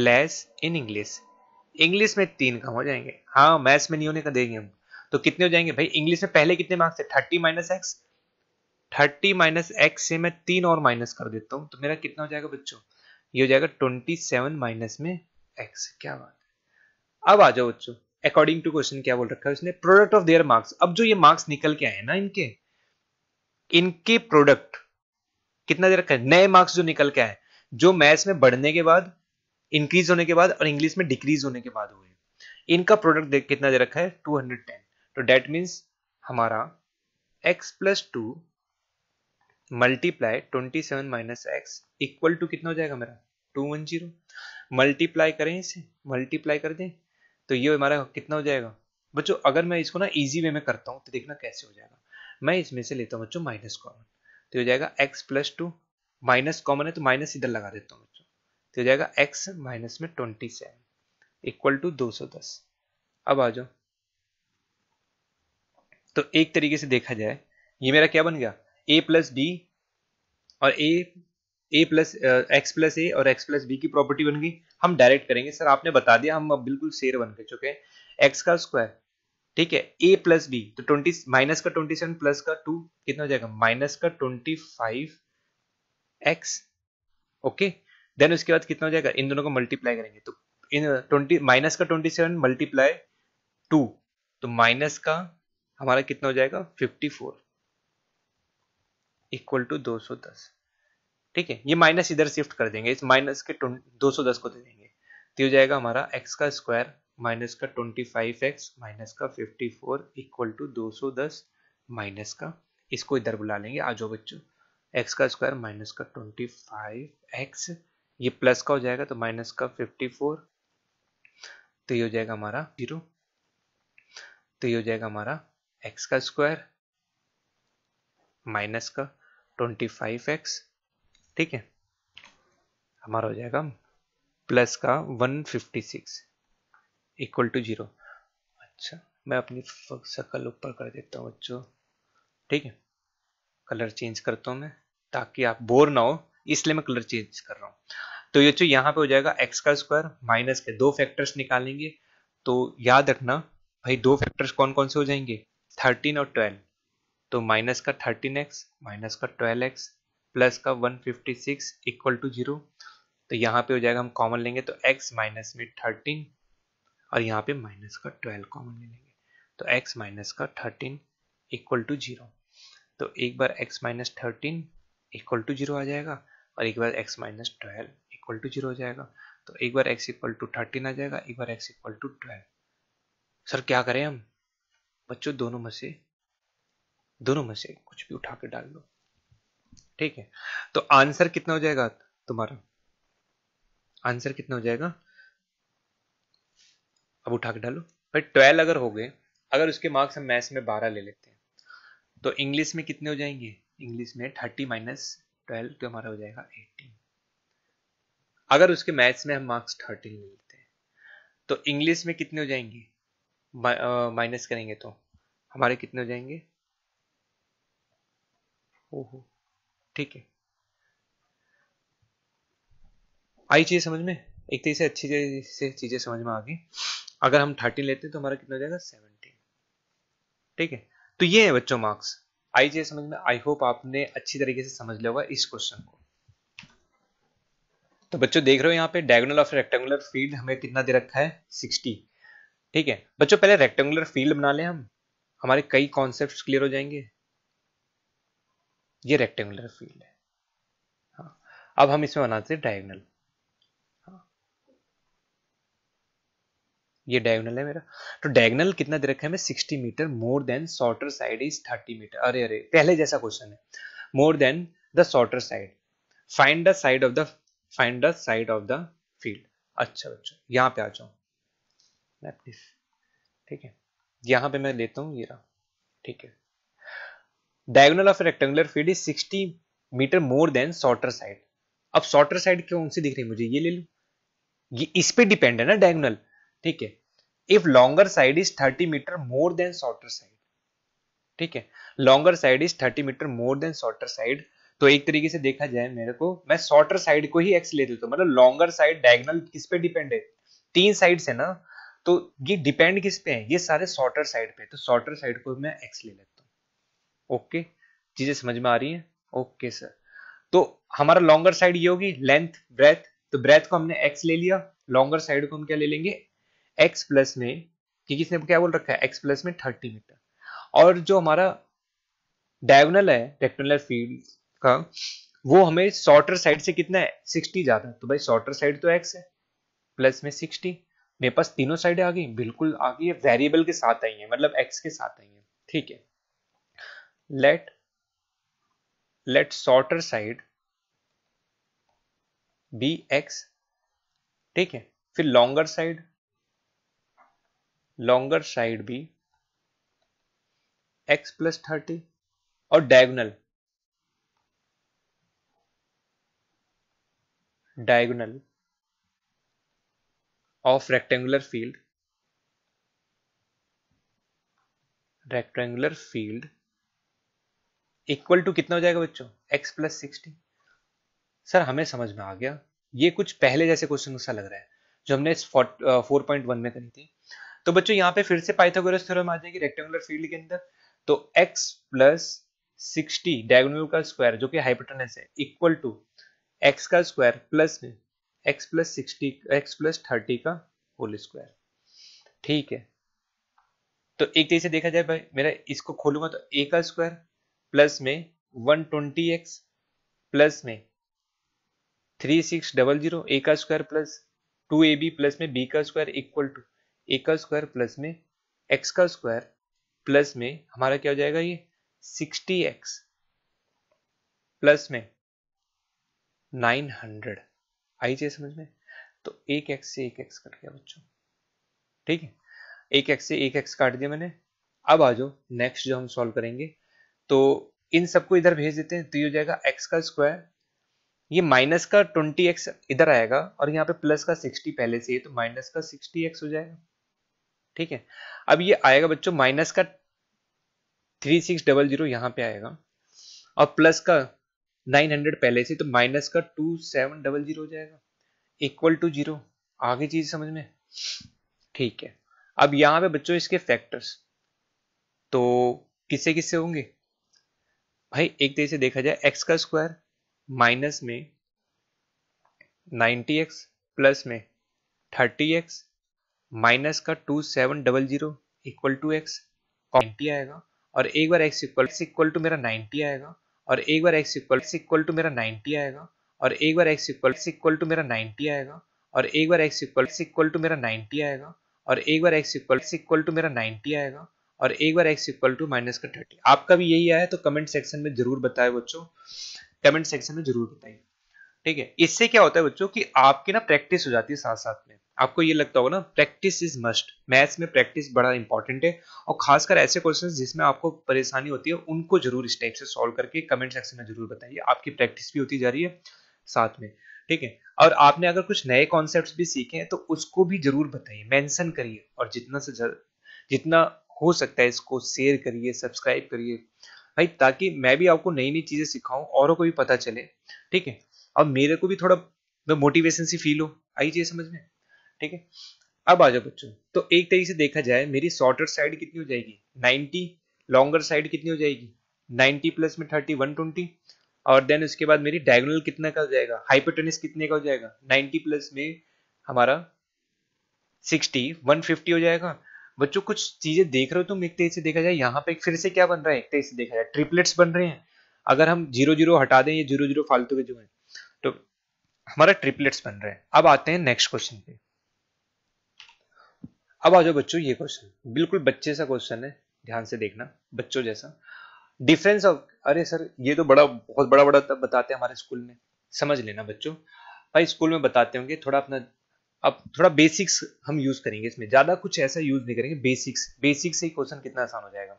less in English English में तीन कम हो जाएंगे हाँ मैथ्स में नहीं होने का देंगे हम तो कितने हो जाएंगे भाई इंग्लिश में पहले कितने मार्क्स थे thirty minus x thirty minus x से मैं तीन और माइनस कर देता हूँ तो मेरा कितना हो जाएगा बच्चों ये हो जाएगा ट्वेंटी सेवन माइनस में एक्स क्या बात है अब आ जाओ बच्चों अकॉर्डिंग टू क्वेश्चन क्या बोल रखा है उसने प्रोडक्ट ऑफ देयर मार्क्स अब जो ये मार्क्स निकल के आए ना इनके इनके प्रोडक्ट कितना दे रखा है नए मार्क्स जो निकल के आए जो मैथ्स में बढ़ने के बाद इंक्रीज होने के बाद और इंग्लिश में डिक्रीज होने के बाद हुए इनका प्रोडक्ट कितना दे रखा है 210 तो डेट मीन्स हमारा x plus two multiply twenty seven minus x equal to कितना हो जाएगा मेरा टू वन जीरो मल्टीप्लाई करें इसे मल्टीप्लाई कर दें तो ये हमारा कितना हो जाएगा बच्चों अगर मैं इसको ना इजी वे में करता हूँ तो देखना कैसे हो जाएगा मैं इसमें से लेता हूँ बच्चों माइनस कॉमन तो हो जाएगा x plus two minus common है तो माइनस इधर लगा देता हूँ बच्चों तो हो जाएगा एक्स माइनस में ट्वेंटी सेवन इक्वल टू दो सौ दस अब आ जाओ तो एक तरीके से देखा जाए ये मेरा क्या बन गया ए प्लस बी और a a plus x plus a और एक्स प्लस बी की प्रॉपर्टी बन गई हम डायरेक्ट करेंगे सर आपने बता दिया हम अब बिल्कुल शेर बन के चुके हैं एक्स का स्क्वायर ठीक है ए प्लस बी तो ट्वेंटी माइनस का ट्वेंटी सेवन प्लस का टू कितना हो जाएगा माइनस का twenty five x okay then उसके बाद कितना हो जाएगा इन दोनों को मल्टीप्लाई करेंगे तो इन ट्वेंटी माइनस का ट्वेंटी सेवन मल्टीप्लाई टू तो माइनस का हमारा कितना हो जाएगा फिफ्टी फोर इक्वल टू दो सौ दस ठीक है ये माइनस इधर शिफ्ट कर देंगे इस माइनस के दो सौ दस को दे देंगे तो हो जाएगा हमारा एक्स का स्क्वायर माइनस का 25x माइनस का 54 इक्वल टू 210 माइनस का इसको इधर बुला लेंगे आ जाओ बच्चों x का स्क्वायर माइनस का 25x ये प्लस का हो जाएगा तो माइनस का 54 तो ये हो जाएगा हमारा जीरो तो ये हो जाएगा हमारा x का स्क्वायर माइनस का 25x ठीक है हमारा हो जाएगा प्लस का 156 इक्वल टू जीरो अच्छा मैं अपनी सकल ऊपर कर देता हूँ बच्चों ठीक है कलर चेंज करता हूँ मैं ताकि आप बोर ना हो इसलिए मैं कलर चेंज कर रहा हूँ तो ये जो यहाँ पे हो जाएगा एक्स का स्क्वायर माइनस के दो फैक्टर्स निकालेंगे तो याद रखना भाई दो फैक्टर्स कौन कौन से हो जाएंगे थर्टीन और ट्वेल्व तो माइनस का थर्टीन एक्स माइनस का ट्वेल्व एक्स प्लस का one fifty six equal to zero तो यहाँ पे हो जाएगा हम कॉमन लेंगे तो एक्स माइनस में थर्टीन और यहाँ पे माइनस का ट्वेल्व कॉमन ले लेंगे तो एक्स माइनस का थर्टीन इक्वल टू जीरो तो एक बार x minus thirteen equal to zero आ जाएगा और एक बार x minus twelve equal to zero हो जाएगा तो एक बार एक्स इक्वल टू थर्टीन आ जाएगा एक बार x equal to twelve sir क्या करें हम बच्चों दोनों में से दोनों में से कुछ भी उठा के डाल दो ठीक है तो आंसर कितना हो जाएगा तुम्हारा आंसर कितना हो जाएगा अब उठा के डालो भाई ट्वेल्व अगर हो गए अगर उसके मार्क्स हम मैथ्स में बारह ले लेते हैं तो इंग्लिश में कितने हो जाएंगे इंग्लिश में थर्टी माइनस ट्वेल्व तो हमारा हो जाएगा एटीन अगर उसके मैथ्स में हम मार्क्स थर्टीन ले लेते हैं तो इंग्लिश में कितने हो जाएंगे माइनस करेंगे तो हमारे कितने हो जाएंगे ओहो ठीक है आई चीज़ समझ में एक तरीके तो से अच्छी से चीज़ें समझ में आ गई अगर हम थर्टीन लेते हैं तो हमारा कितना जाएगा सेवनटीन ठीक है तो ये है बच्चों मार्क्स आई जी समझ में आई होप आपने अच्छी तरीके से समझ लिया होगा इस क्वेश्चन को तो बच्चों देख रहे हो यहाँ पे डायगोनल ऑफ रेक्टेंगुलर फील्ड हमें कितना दे रखा है 60 ठीक है बच्चों पहले रेक्टेंगुलर फील्ड बना ले हम हमारे कई कॉन्सेप्ट क्लियर हो जाएंगे ये रेक्टेंगुलर फील्ड है हाँ अब हम इसमें बनाते हैं डायगोनल ये डायगोनल है मेरा तो डायगोनल कितना दे रखा है मैं sixty metre more than shorter side is thirty metre अरे अरे पहले जैसा क्वेश्चन है more than the shorter side find the side of the find the side of the field अच्छा बच्चों अच्छा, यहाँ पे आ जाओ मैं ठीक है यहाँ पे मैं लेता हूँ ये रहा ठीक है diagonal of rectangular field is 60 metre more than shorter side अब शॉर्टर साइड कौन सी दिख रही है मुझे ये ले लू ये इस पे डिपेंड है ना डायगोनल ठीक है if longer side is 30 metre more than shorter side ठीक है longer side is 30 metre more than shorter side तो एक तरीके से देखा जाए मेरे को मैं शॉर्टर साइड को ही एक्स ले देता हूँ मतलब लॉन्गर साइड डायगनल किस पे डिपेंड है तीन साइड है ना तो ये डिपेंड किस पे है ये सारे शॉर्टर साइड पे तो शॉर्टर साइड को मैं एक्स ले लेता हूँ ओके चीजें समझ में आ रही है ओके सर तो हमारा लॉन्गर साइड ये होगी लेंथ ब्रेथ तो ब्रेथ को हमने एक्स ले लिया लॉन्गर साइड को हम क्या ले लेंगे एक्स प्लस में क्योंकि इसने क्या बोल रखा है एक्स प्लस में थर्टी मीटर और जो हमारा डायगोनल है रेक्टेंगुलर फील्ड का वो हमें शॉर्टर साइड से कितना है सिक्सटी ज्यादा तो भाई शॉर्टर साइड तो एक्स है प्लस में सिक्सटी मेरे पास तीनों साइड आ गई बिल्कुल आ गई है वेरिएबल के साथ आई है मतलब एक्स के साथ आई है ठीक है let let shorter side be x ठीक है फिर लॉन्गर साइड लॉन्गर साइड भी एक्स प्लस थर्टी और diagonal diagonal of rectangular field rectangular field equal to कितना हो जाएगा बच्चों x प्लस सिक्सटी सर हमें समझ में आ गया ये कुछ पहले जैसे क्वेश्चन सा लग रहा है जो हमने फोर पॉइंट वन में करी थी तो बच्चों यहाँ पे फिर से पाइथागोरस थ्योरम आ जाएगी रेक्टेंगुलर फील्ड के अंदर तो x प्लस सिक्सटी डायगोनल का स्क्वायर जो कि हाइपोटेनस है इक्वल टू x का स्क्वायर प्लस में x plus sixty x plus thirty का होल स्क्वायर ठीक है तो एक तरीके तो से देखा जाए भाई मेरा इसको खोलूंगा तो a का स्क्वायर प्लस में वन ट्वेंटी एक्स प्लस में three six double zero a का square plus two a b plus में बी का स्क्वायर इक्वल टू ए का स्क्वायर प्लस में एक्स का स्क्वायर प्लस में हमारा क्या हो जाएगा ये सिक्सटी एक्स प्लस में नाइन हंड्रेड आई चाहिए समझ में तो एक एक्स से एक एक्स कट गया बच्चों ठीक है एक एक्स से एक एक्स काट दिया मैंने अब आ जाओ नेक्स्ट जो हम सॉल्व करेंगे तो इन सबको इधर भेज देते हैं तो ये हो जाएगा एक्स का स्क्वायर ये माइनस का ट्वेंटी एक्स इधर आएगा और यहाँ पे प्लस का सिक्सटी पहले से तो माइनस का सिक्सटी एक्स हो जाएगा ठीक है अब ये आएगा बच्चों माइनस का थ्री सिक्स डबल जीरो यहां पे आएगा और प्लस का नाइन हंड्रेड पहले से तो माइनस का टू सेवन डबल जीरो जाएगा इक्वल टू जीरो आगे चीज समझ में ठीक है अब यहां पे बच्चों इसके फैक्टर्स तो किससे किससे होंगे भाई एक तरह से देखा जाए एक्स का स्क्वायर माइनस में नाइनटी एक्स प्लस में थर्टी एक्स माइनस का two seven double zero equal to x ninety आएगा और एक बार x equal x equal to मेरा नाइन्टी आएगा और एक बार x equal x equal to मेरा नाइन्टी आएगा और एक बार x equal x equal to मेरा नाइन्टी आएगा और एक बार x equal x equal to मेरा नाइन्टी आएगा और एक बार x equal x equal to मेरा नाइन्टी आएगा और एक बार एक्स इक्वल टू माइनस का थर्टी आपका भी यही आया तो कमेंट सेक्शन में जरूर बताए बच्चों कमेंट सेक्शन में जरूर बताइए ठीक है इससे क्या होता है बच्चों कि आपकी ना प्रैक्टिस हो जाती है साथ साथ में आपको ये लगता होगा ना प्रैक्टिस इज मस्ट मैथ्स में प्रैक्टिस बड़ा इंपॉर्टेंट है और खासकर ऐसे क्वेश्चन जिसमें आपको परेशानी होती है उनको जरूर इस टाइप से सॉल्व करके कमेंट सेक्शन में जरूर बताइए आपकी प्रैक्टिस भी होती जा रही है साथ में ठीक है और आपने अगर कुछ नए कॉन्सेप्ट भी सीखे हैं तो उसको भी जरूर बताइए मैंशन करिए और जितना से जितना हो सकता है इसको शेयर करिए सब्सक्राइब करिए भाई ताकि मैं भी आपको नई नई चीजें सिखाऊं औरों को भी पता चले ठीक है अब मेरे को भी थोड़ा मोटिवेशन सी फील हो आई चाहिए समझ में ठीक है अब आ जाओ बच्चों तो एक तरीके से देखा जाए मेरी शॉर्टर साइड कितनी हो जाएगी 90 लॉन्गर साइड कितनी हो जाएगी 90 प्लस में 30 ट्वेंटी और देन उसके बाद मेरी डायगोनल कितने का हो जाएगा हाइपोटेनिस कितने का हो जाएगा 90 प्लस में हमारा 60 150 हो जाएगा बच्चों कुछ चीजें देख रहे हो तुम एक तेज से देखा जाए यहाँ पे फिर से क्या बन रहा है एक तेज से देखा जाए ट्रिपलेट्स बन रहे हैं अगर हम जीरो जीरो हटा दें ये जीरो जीरो फालतू के जो है तो हमारा ट्रिपलेट्स बन रहे हैं अब आते हैं नेक्स्ट क्वेश्चन पे अब आ जाओ बच्चों ये क्वेश्चन बिल्कुल बच्चे सा क्वेश्चन है ध्यान से देखना बच्चों जैसा डिफरेंस ऑफ अरे सर ये तो बड़ा बहुत बड़ा बड़ा तब बताते हैं हमारे स्कूल में समझ लेना बच्चों भाई स्कूल में बताते होंगे थोड़ा अपना अब थोड़ा बेसिक्स हम यूज करेंगे इसमें ज्यादा कुछ ऐसा यूज नहीं करेंगे बेसिक्स बेसिक्स से ही क्वेश्चन कितना आसान हो जाएगा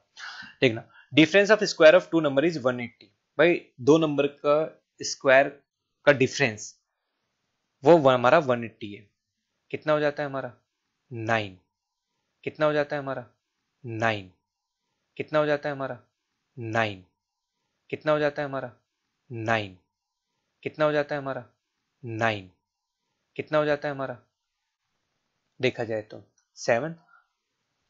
देखना difference of square of two number is 180 भाई दो नंबर का स्क्वायर का डिफरेंस वो हमारा 180 है कितना हो जाता है हमारा नाइन कितना हो जाता है हमारा नाइन कितना हो जाता है हमारा नाइन कितना हो जाता है हमारा नाइन कितना हो जाता है हमारा नाइन कितना हो जाता है हमारा देखा जाए तो सेवन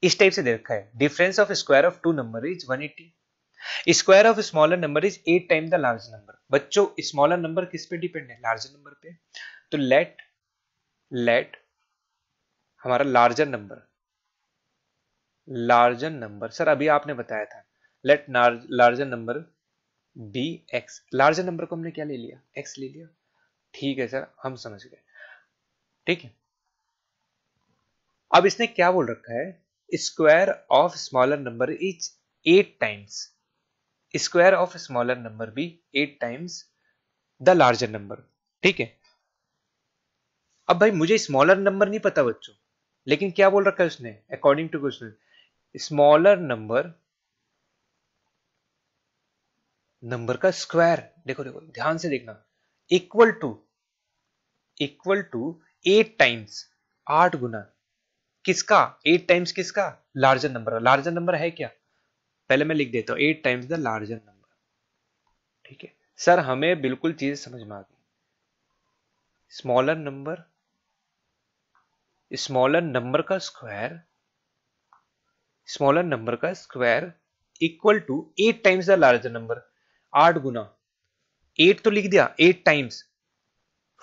इस टाइप से दे रखा है difference of square of two number is one eighty square of smaller number is eight time the large number बच्चों स्मॉलर नंबर किस पे डिपेंड है लार्ज नंबर पे तो लेट लेट हमारा larger number larger number sir अभी आपने बताया था let larger number be x larger number को हमने क्या ले लिया एक्स ले लिया ठीक है सर हम समझ गए ठीक है अब इसने क्या बोल रखा है square of smaller number is eight times square of smaller number भी eight times the larger number ठीक है अब भाई मुझे स्मॉलर नंबर नहीं पता बच्चों लेकिन क्या बोल रखा है उसने according to question smaller number number का स्क्वायर देखो देखो ध्यान से देखना equal to equal to eight times आठ गुना किसका एट टाइम्स किसका लार्जर नंबर लार्जर नंबर है क्या पहले मैं लिख देता हूं eight times the larger number ठीक है सर हमें बिल्कुल चीज समझ में आ गई स्मॉलर नंबर स्मॉलर नंबर का स्क्वायर स्मॉलर नंबर का square equal to eight times the larger number आठ गुना एट तो लिख दिया एट टाइम्स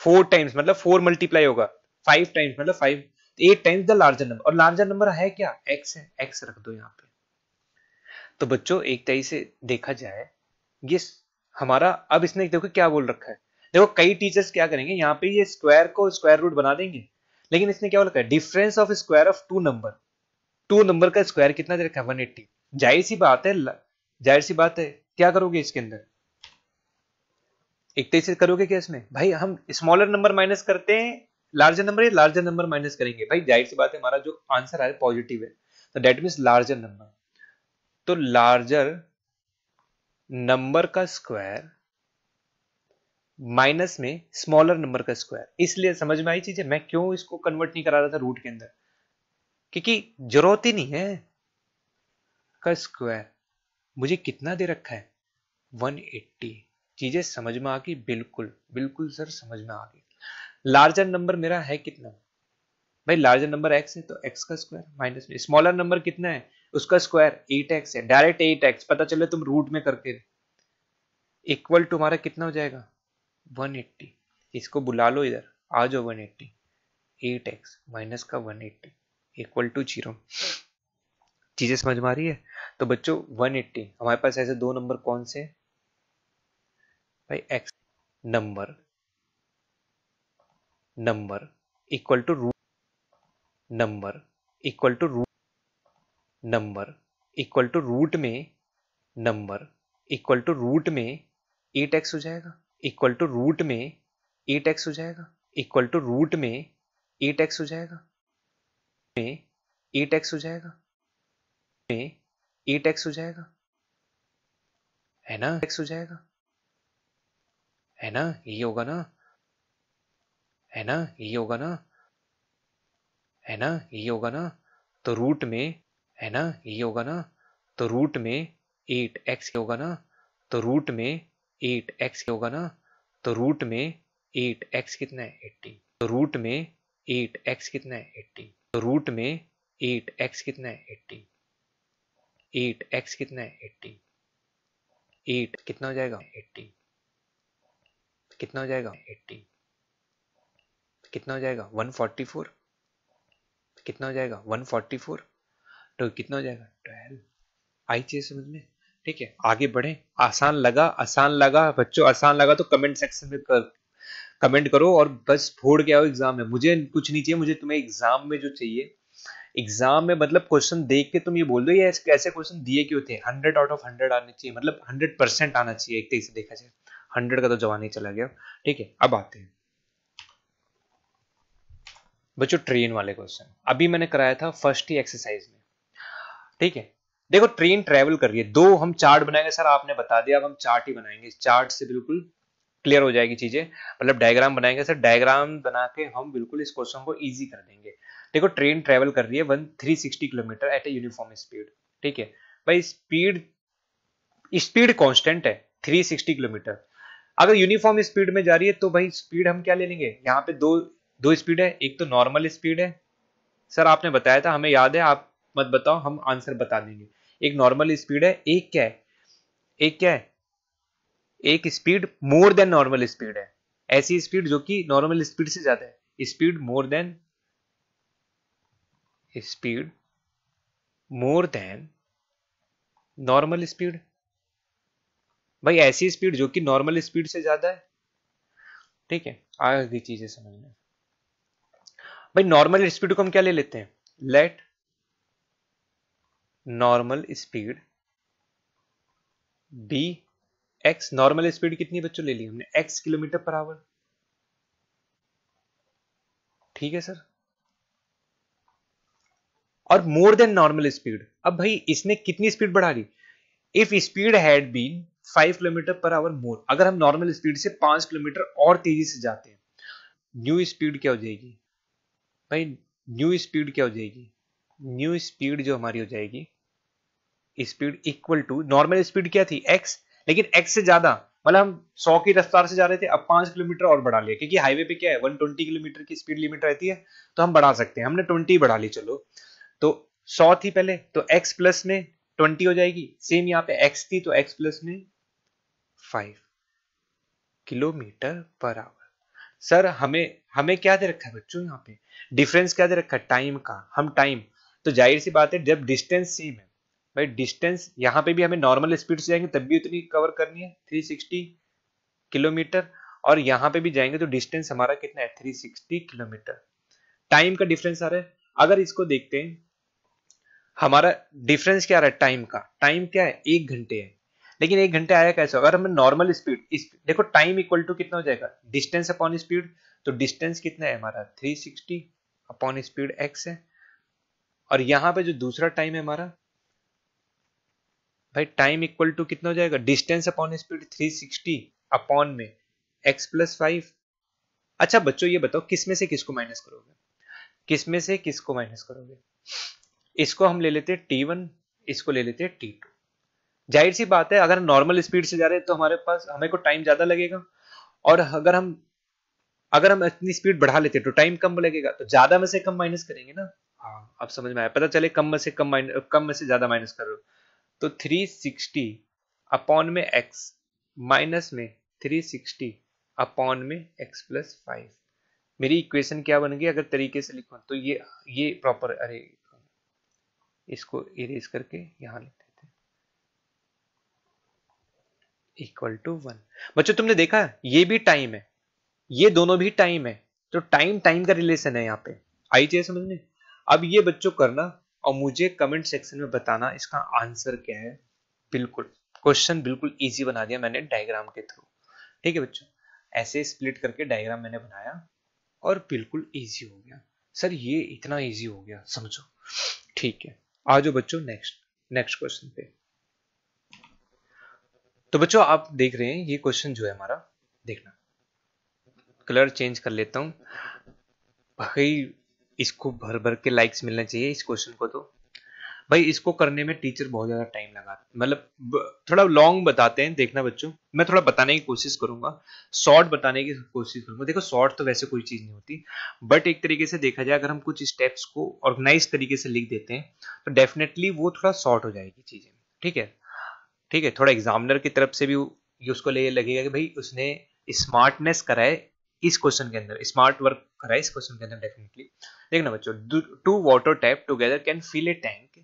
फोर टाइम्स मतलब फोर मल्टीप्लाई होगा फाइव टाइम्स मतलब five eight times the larger number और लार्जर नंबर है क्या एक्स है एक्स रख दो यहाँ पे तो बच्चों एक तरह से देखा जाए ये हमारा अब इसने देखो क्या बोल रखा है देखो कई टीचर्स क्या करेंगे यहाँ पे ये स्क्वायर को स्क्वायर रूट बना देंगे लेकिन इसने क्या बोला difference of square of two number two number का स्क्वायर कितना दे रखा है 180 एट्टी जाहिर सी बात है जाहिर सी बात है क्या करोगे इसके अंदर तो इकतीस से करोगे क्या इसमें भाई हम स्मॉलर नंबर माइनस करते हैं लार्जर नंबर या लार्जर नंबर माइनस करेंगे भाई जाहिर सी बात है हमारा जो आंसर है पॉजिटिव है तो डेट मीन लार्जर नंबर तो लार्जर नंबर का स्क्वायर माइनस में स्मॉलर नंबर का स्क्वायर इसलिए समझ में आई चीज है मैं क्यों इसको कन्वर्ट नहीं करा रहा था रूट के अंदर क्योंकि जरूरत ही नहीं है का स्क्वायर मुझे कितना दे रखा है 180 चीजें समझ में आ गई बिल्कुल बिल्कुल सर समझ में आ गई लार्जर नंबर मेरा है कितना भाई लार्जर नंबर एक्स है तो एक्स का स्क्वायर माइनस स्मॉलर नंबर कितना है उसका स्क्वायर एट एक्स है डायरेक्ट एट एक्स पता चले तुम रूट में करके इक्वल तुम्हारा कितना हो जाएगा 180 इसको बुला लो इधर आ जाओ एट एक्स माइनस का एट्टी इक्वल टू जीरो चीज़ें समझ में आ रही है तो बच्चों 180 हमारे पास ऐसे दो नंबर कौन से भाई x number number equal to root number equal to root number equal to root में नंबर इक्वल टू रूट में एट एक्स हो जाएगा इक्वल टू रूट में एट एक्स हो जाएगा इक्वल टू रूट में एट एक्स हो जाएगा पे एट e टैक्स हो जाएगा पे एट e टैक्स हो जाएगा है ना टैक्स e हो जाएगा है ना ये होगा ना है ना ये होगा ना है ना ये होगा ना तो रूट में है ना ये होगा ना तो रूट में एट एक्स होगा ना तो रूट में एट एक्स होगा ना तो रूट में एट एक्स कितना है एट्टी तो रूट में एट एक्स कितना है एट्टी तो रूट में एट एक्स कितना है एट्टी एट एक्स कितना है एट्टी एट कितना हो जाएगा एट्टी कितना हो जाएगा एट्टी कितना हो जाएगा वन फोर्टी फोर कितना हो जाएगा वन फोर्टी फोर तो कितना हो जाएगा ट्वेल्व आई चीज समझ में ठीक है आगे बढ़े आसान लगा आसान लगा बच्चों आसान लगा तो कमेंट सेक्शन में कर कमेंट करो और बस फोड़ के आओ एग्जाम में मुझे कुछ नहीं चाहिए मुझे तुम्हें एग्जाम में जो चाहिए एग्जाम में मतलब क्वेश्चन देख के तुम ये बोल दो ये ऐसे क्वेश्चन दिए क्यों थे हंड्रेड आउट ऑफ हंड्रेड आने चाहिए मतलब हंड्रेड परसेंट आना चाहिए एक तरीके से देखा जाए हंड्रेड का तो जवान ही चला गया ठीक है अब आते हैं बच्चों ट्रेन वाले क्वेश्चन अभी मैंने कराया था फर्स्ट ही एक्सरसाइज में ठीक है देखो ट्रेन ट्रेवल कर रही है दो हम चार्ट बनाएंगे सर आपने बता दिया अब हम चार्ट ही बनाएंगे चार्ट से बिल्कुल क्लियर हो जाएगी चीजें मतलब डायग्राम बनाएंगे सर डायग्राम बना के हम बिल्कुल इस क्वेश्चन को ईजी कर देंगे देखो ट्रेन ट्रेवल कर रही है one three sixty kilometre at a uniform speed ठीक है भाई स्पीड स्पीड कांस्टेंट है 360 किलोमीटर अगर यूनिफॉर्म स्पीड में जा रही है तो भाई स्पीड हम क्या ले लेंगे यहाँ पे दो दो स्पीड है एक तो नॉर्मल स्पीड है सर आपने बताया था हमें याद है आप मत बताओ हम आंसर बता देंगे एक नॉर्मल स्पीड है एक क्या है एक क्या है एक speed more than normal speed है ऐसी स्पीड जो कि नॉर्मल स्पीड से ज्यादा है speed more than speed more than normal speed भाई ऐसी स्पीड जो कि नॉर्मल स्पीड से ज्यादा है ठीक है आगे की चीजें समझना भाई नॉर्मल स्पीड को हम क्या ले लेते हैं let normal speed be x normal speed कितनी बच्चों ले ली हमने एक्स किलोमीटर पर आवर ठीक है सर और मोर देन नॉर्मल स्पीड अब भाई इसने कितनी स्पीड बढ़ा ली if speed had been five kilometre per hour more अगर हम नॉर्मल स्पीड से पांच किलोमीटर और तेजी से जाते हैं न्यू स्पीड क्या हो जाएगी भाई न्यू स्पीड क्या हो जाएगी न्यू स्पीड जो हमारी हो जाएगी speed equal to normal speed क्या थी एक्स लेकिन एक्स से ज्यादा मतलब हम सौ की रफ्तार से जा रहे थे अब पांच किलोमीटर और बढ़ा लिया क्योंकि हाईवे पे क्या है 120 किलोमीटर की स्पीड लिमिट रहती है तो हम बढ़ा सकते हैं हमने ट्वेंटी बढ़ा ली चलो तो सौ थी पहले तो एक्स प्लस में ट्वेंटी हो जाएगी सेम यहाँ पे एक्स थी तो एक्स प्लस में five kilometre per hour sir हमें हमें क्या दे रखा है बच्चों यहाँ पे डिफरेंस क्या दे रखा है टाइम का हम टाइम तो जाहिर सी बात है जब डिस्टेंस सेम है भाई डिस्टेंस यहाँ पे भी हमें नॉर्मल स्पीड से जाएंगे तब भी उतनी कवर करनी है 360 किलोमीटर और यहाँ पे भी जाएंगे तो डिस्टेंस हमारा कितना है 360 किलोमीटर टाइम का डिफरेंस आ रहा है अगर इसको देखते हैं हमारा डिफरेंस क्या आ रहा है टाइम का टाइम क्या है एक घंटे है लेकिन एक घंटे आया कैसे अगर हमें नॉर्मल स्पीड देखो टाइम इक्वल टू कितना हो जाएगा डिस्टेंस अपॉन स्पीड तो डिस्टेंस कितना है हमारा थ्री अपॉन स्पीड एक्स है और यहाँ पे जो दूसरा टाइम है हमारा भाई टाइम इक्वल टू कितना हो जाएगा डिस्टेंस अपॉन स्पीड 360 अपॉन में x प्लस फाइव अच्छा बच्चों ये बताओ किसमें से किसको माइनस करोगे किसमें से किसको माइनस करोगे इसको हम ले लेते हैं टी वन इसको ले लेते हैं टी टू जाहिर सी बात है अगर नॉर्मल स्पीड से जा रहे हैं तो हमारे पास हमें को टाइम ज्यादा लगेगा और अगर हम अगर हम इतनी स्पीड बढ़ा लेते तो टाइम कम लगेगा तो ज्यादा में से कम माइनस करेंगे ना हाँ अब समझ में आया पता चले कम में से कम माइनस कम में से ज्यादा माइनस करो तो 360 अपॉन में x माइनस में 360 अपॉन में x प्लस फाइव मेरी इक्वेशन क्या बन गई अगर तरीके से लिखो तो ये ये प्रॉपर अरे इसको इरेज करके यहाँ लिख देते हैं इक्वल टू वन बच्चों तुमने देखा ये भी टाइम है ये दोनों भी टाइम है तो टाइम टाइम का रिलेशन है यहाँ पे आई चाहिए समझने अब ये बच्चों करना और मुझे कमेंट सेक्शन में बताना इसका आंसर क्या है बिल्कुल क्वेश्चन बिल्कुल इजी बना दिया मैंने डायग्राम के थ्रू ठीक है बच्चों ऐसे स्प्लिट करके डायग्राम मैंने बनाया और बिल्कुल इजी हो गया सर ये इतना इजी हो गया समझो ठीक है आ जाओ बच्चों नेक्स्ट नेक्स्ट क्वेश्चन पे तो बच्चों आप देख रहे हैं ये क्वेश्चन जो है हमारा देखना कलर चेंज कर लेता हूं भाई इसको भर भर के लाइक्स मिलना चाहिए इस क्वेश्चन को तो भाई इसको करने में टीचर बहुत ज़्यादा टाइम लगा मतलब थोड़ा लॉन्ग बताते हैं देखना बच्चों मैं थोड़ा बताने की कोशिश करूंगा शॉर्ट बताने की कोशिश करूंगा देखो शॉर्ट तो वैसे कोई चीज़ नहीं होती बट एक तरीके से देखा जाए अगर हम कुछ स्टेप्स को ऑर्गेनाइज तरीके से लिख देते हैं तो डेफिनेटली वो थोड़ा शॉर्ट हो जाएगी चीज़ें ठीक है ठीक है थोड़ा एग्जामिनर की तरफ से भी उसको लगेगा कि भाई उसने स्मार्टनेस कराए इस क्वेश्चन के अंदर स्मार्ट वर्क करा है इस क्वेश्चन के अंदर डेफिनेटली देखना बच्चों two water tap together can fill a tank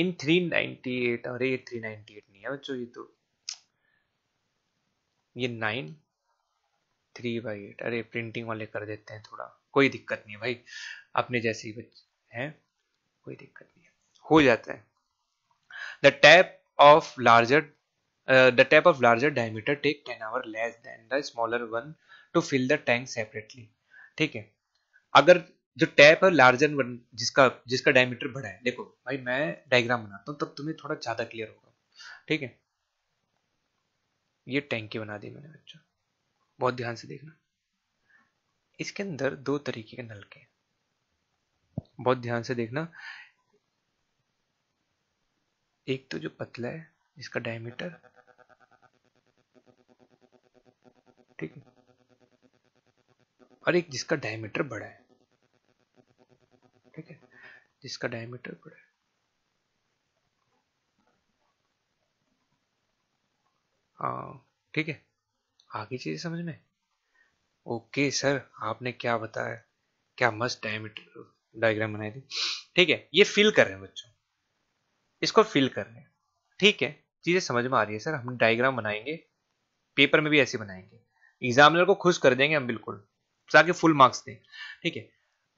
in 398 अरे ये 398 नहीं है बच्चों ये तो ये 9 थ्री बाई एट अरे प्रिंटिंग वाले कर देते हैं थोड़ा कोई दिक्कत नहीं है भाई अपने जैसे ही बच्चे हैं कोई दिक्कत नहीं है हो जाता है the tap of larger the tap of larger diameter take 10 hour less than the smaller one to fill the tank separately ठीक है अगर जो टैप है लार्जर वन जिसका जिसका डायमीटर बड़ा है देखो भाई मैं डायग्राम बनाता हूँ तब तुम्हें थोड़ा ज्यादा क्लियर होगा ठीक है ये टैंकी बना दी मैंने बच्चों बहुत ध्यान से देखना इसके अंदर दो तरीके के नलके बहुत ध्यान से देखना एक तो जो पतला है इसका डायमीटर ठीक है और एक जिसका डायमीटर बड़ा है ठीक है जिसका डायमीटर बड़ा है हाँ, ठीक है आगे चीजें समझ में ओके सर आपने क्या बताया क्या मस्त डायमीटर डायग्राम बनाई थी ठीक है ये फिल कर रहे हैं बच्चों इसको फिल कर रहे हैं ठीक है चीजें समझ में आ रही है सर हम डायग्राम बनाएंगे पेपर में भी ऐसे बनाएंगे एग्जामिनर को खुश कर देंगे हम बिल्कुल जाके फुल मार्क्स दें ठीक है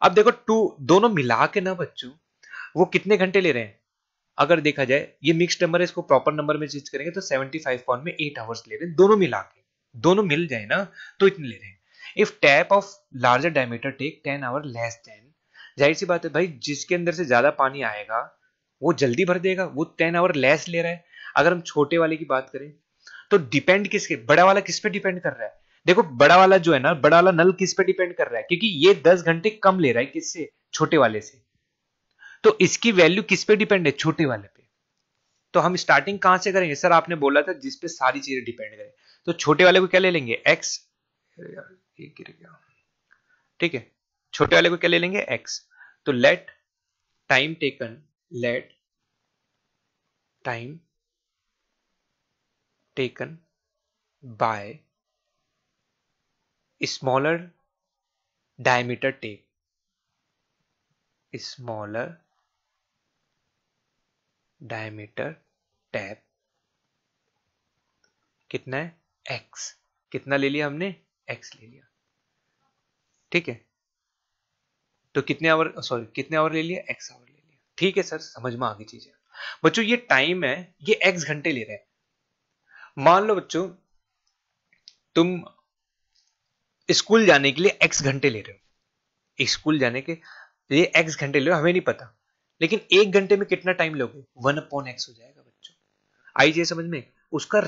अब देखो टू दोनों मिला के ना बच्चों वो कितने घंटे ले रहे हैं अगर देखा जाए ये मिक्स नंबर है इसको प्रॉपर नंबर में चीज करेंगे तो 75 पॉइंट में एट आवर्स ले रहे हैं दोनों मिला के दोनों मिल जाए ना तो इतने ले रहे हैं if tap of larger diameter take 10 hour less than जाहिर सी बात है भाई जिसके अंदर से ज्यादा पानी आएगा वो जल्दी भर देगा वो टेन आवर लेस ले रहा है अगर हम छोटे वाले की बात करें तो डिपेंड किसके बड़ा वाला किस पे डिपेंड कर रहा है देखो बड़ा वाला जो है ना बड़ा वाला नल किस पे डिपेंड कर रहा है क्योंकि ये दस घंटे कम ले रहा है किससे छोटे वाले से तो इसकी वैल्यू किस पे डिपेंड है छोटे वाले पे तो हम स्टार्टिंग कहां से करेंगे सर आपने बोला था जिसपे सारी चीजें डिपेंड करें तो छोटे वाले को क्या ले लेंगे एक्स ठीक है छोटे वाले को क्या ले लेंगे एक्स तो let time taken let time taken by smaller diameter tape smaller diameter tap कितना है x कितना ले लिया हमने x ले लिया ठीक है तो कितने आवर सॉरी कितने आवर ले लिया x आवर ले लिया ठीक है सर समझ में आ गई चीजें बच्चों ये टाइम है ये x घंटे ले रहे हैं मान लो बच्चों तुम स्कूल जाने के लिए एक्स घंटे ले रहे हो स्कूल जाने के लिए एक्स घंटे ले रहे हो हमें नहीं पता लेकिन एक घंटे में कितना टाइम लोगे वन अपॉन एक्स हो जाएगा बच्चों आई जाए समझ में उसका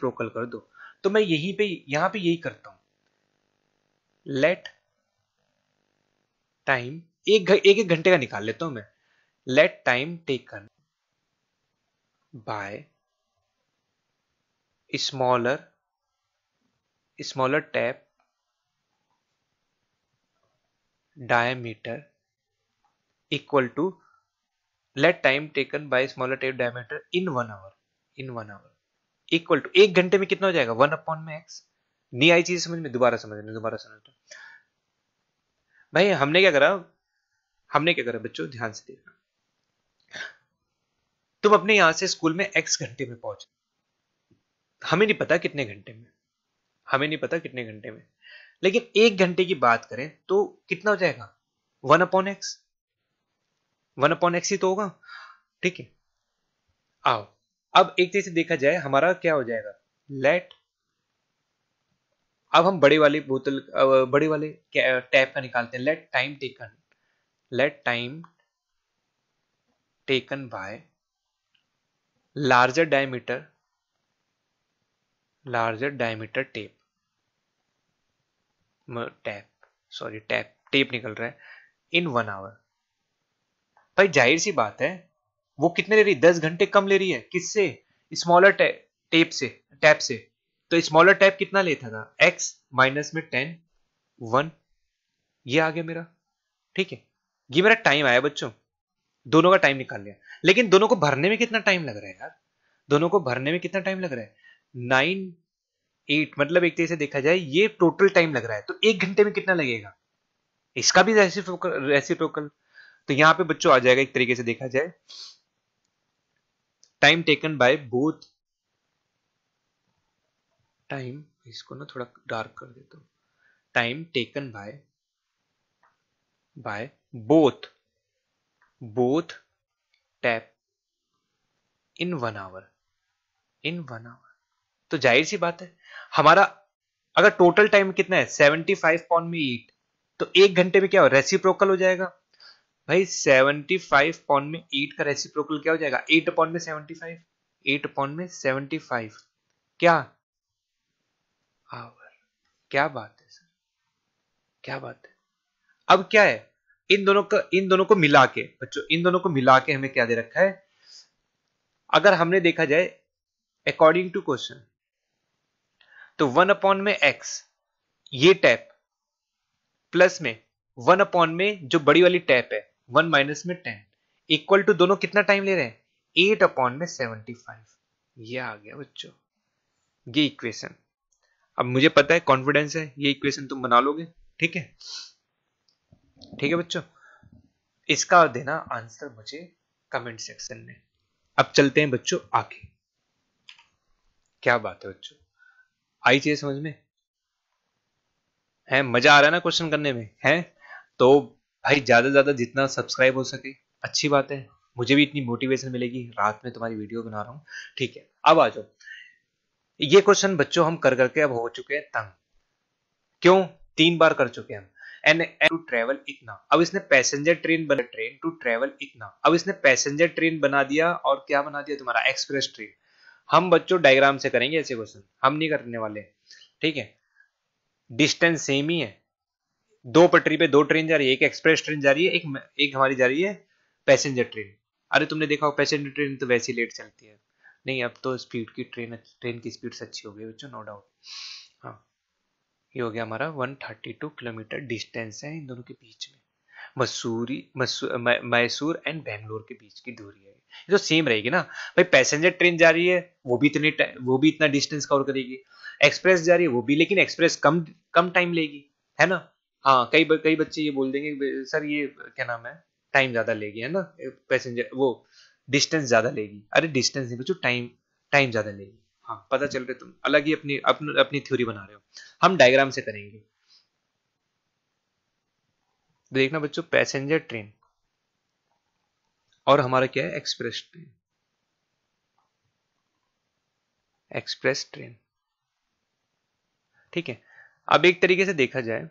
प्रोकल कर दो तो मैं यहीं पे यहां पे यही करता हूं लेट टाइम एक एक एक घंटे का निकाल लेता हूं मैं लेट टाइम टेक कर by smaller smaller tap diameter equal to let time taken by smaller tape diameter in one hour in one hour equal to एक घंटे में कितना हो जाएगा one upon में एक्स नहीं आई चीज समझ में दोबारा समझ में दोबारा समझ में भाई हमने क्या करा हमने क्या करा बच्चों ध्यान से देखना तुम अपने यहां से स्कूल में x घंटे में पहुंचे हमें नहीं पता कितने घंटे में हमें नहीं पता कितने घंटे में लेकिन एक घंटे की बात करें तो कितना हो जाएगा one upon x one upon x ही तो होगा ठीक है आओ अब एक तरह से देखा जाए हमारा क्या हो जाएगा लेट अब हम बड़े वाले बोतल बड़े वाले टैप का निकालते हैं let time taken let time taken by larger diameter larger diameter tape tap sorry tap tape निकल रहा है इन वन आवर भाई जाहिर सी बात है वो कितने ले रही है दस घंटे कम ले रही है किससे स्मॉलर टेप से टैप से तो स्मॉलर टैप कितना लेता था एक्स माइनस में टेन वन ये आ गया मेरा ठीक है ये मेरा टाइम आया बच्चों दोनों का टाइम निकाल लिया लेकिन दोनों को भरने में कितना टाइम लग रहा है यार दोनों को भरने में कितना टाइम लग रहा है नाइन एट मतलब एक तरह से देखा जाए ये टोटल टाइम लग रहा है तो एक घंटे में कितना लगेगा इसका भी रेसिप्रोकल तो यहाँ पे बच्चों आ जाएगा एक तरीके से देखा जाए time taken by both time इसको ना थोड़ा डार्क कर देता हूं time taken by by both both tap in one hour in one hour तो जाहिर सी बात है हमारा अगर टोटल टाइम कितना है सेवेंटी फाइव पॉन में ईट तो एक घंटे में क्या हो रेसिप्रोकल हो जाएगा भाई सेवेंटी फाइव पॉन में ईट का रेसिप्रोकल क्या हो जाएगा एट अपॉन में सेवेंटी फाइव एट अपॉन में सेवेंटी फाइव क्या आवर क्या बात है सर क्या बात है अब क्या है इन दोनों का इन दोनों को मिला के बच्चों इन दोनों को मिला के हमें क्या दे रखा है अगर हमने देखा जाए अकॉर्डिंग टू क्वेश्चन तो वन अपॉन में एक्स ये टैप प्लस में वन अपॉन में जो बड़ी वाली टैप है वन माइनस में टेन इक्वल टू दोनों कितना टाइम ले रहे हैं एट अपॉन में सेवेंटी फाइव ये आ गया बच्चों ये इक्वेशन अब मुझे पता है कॉन्फिडेंस है ये इक्वेशन तुम बना लोगे ठीक है ठीक है बच्चों इसका देना आंसर मुझे कमेंट सेक्शन में अब चलते हैं बच्चों आगे क्या बात है बच्चों आई चाहिए समझ में है मजा आ रहा है ना क्वेश्चन करने में है तो भाई ज्यादा से ज्यादा जितना सब्सक्राइब हो सके अच्छी बात है मुझे भी इतनी मोटिवेशन मिलेगी रात में तुम्हारी वीडियो बना रहा हूं ठीक है अब आ जाओ ये क्वेश्चन बच्चों हम कर करके अब हो चुके हैं तंग क्यों तीन बार कर चुके हैं हम एंड टू ट्रेवल इतना अब इसने पैसेंजर ट्रेन बना ट्रेन टू ट्रेवल इतना अब इसने पैसेंजर ट्रेन बना दिया और क्या बना दिया तुम्हारा एक्सप्रेस ट्रेन हम बच्चों डायग्राम से करेंगे ऐसे क्वेश्चन हम नहीं करने वाले ठीक है डिस्टेंस सेम ही है दो पटरी पे दो ट्रेन जा रही है एक एक्सप्रेस ट्रेन जा रही है एक एक हमारी जा रही है पैसेंजर ट्रेन अरे तुमने देखा हो पैसेंजर ट्रेन तो वैसी लेट चलती है नहीं अब तो स्पीड की ट्रेन ट्रेन की स्पीड अच्छी हो गई बच्चों नो डाउट हाँ ये हो गया हमारा 132 किलोमीटर डिस्टेंस है इन दोनों के बीच में मसूरी मैसूर एंड बेंगलोर के बीच की दूरी है ये तो सेम रहेगी ना भाई पैसेंजर ट्रेन जा रही है वो भी इतनी वो भी इतना डिस्टेंस कवर करेगी एक्सप्रेस जा रही है वो भी लेकिन एक्सप्रेस कम कम टाइम लेगी है ना हाँ कई कई बच्चे ये बोल देंगे सर ये क्या नाम है टाइम ज़्यादा लेगी है ना पैसेंजर वो डिस्टेंस ज़्यादा लेगी अरे डिस्टेंस नहीं बच्चों टाइम टाइम ज़्यादा लेगी हाँ पता चल रहा है तुम अलग ही अपनी अपनी थ्योरी बना रहे हो हम डायग्राम से करेंगे देखना बच्चों पैसेंजर ट्रेन और हमारा क्या है एक्सप्रेस ट्रेन एक्सप्रेस ट्रेन ठीक है अब एक तरीके से देखा जाए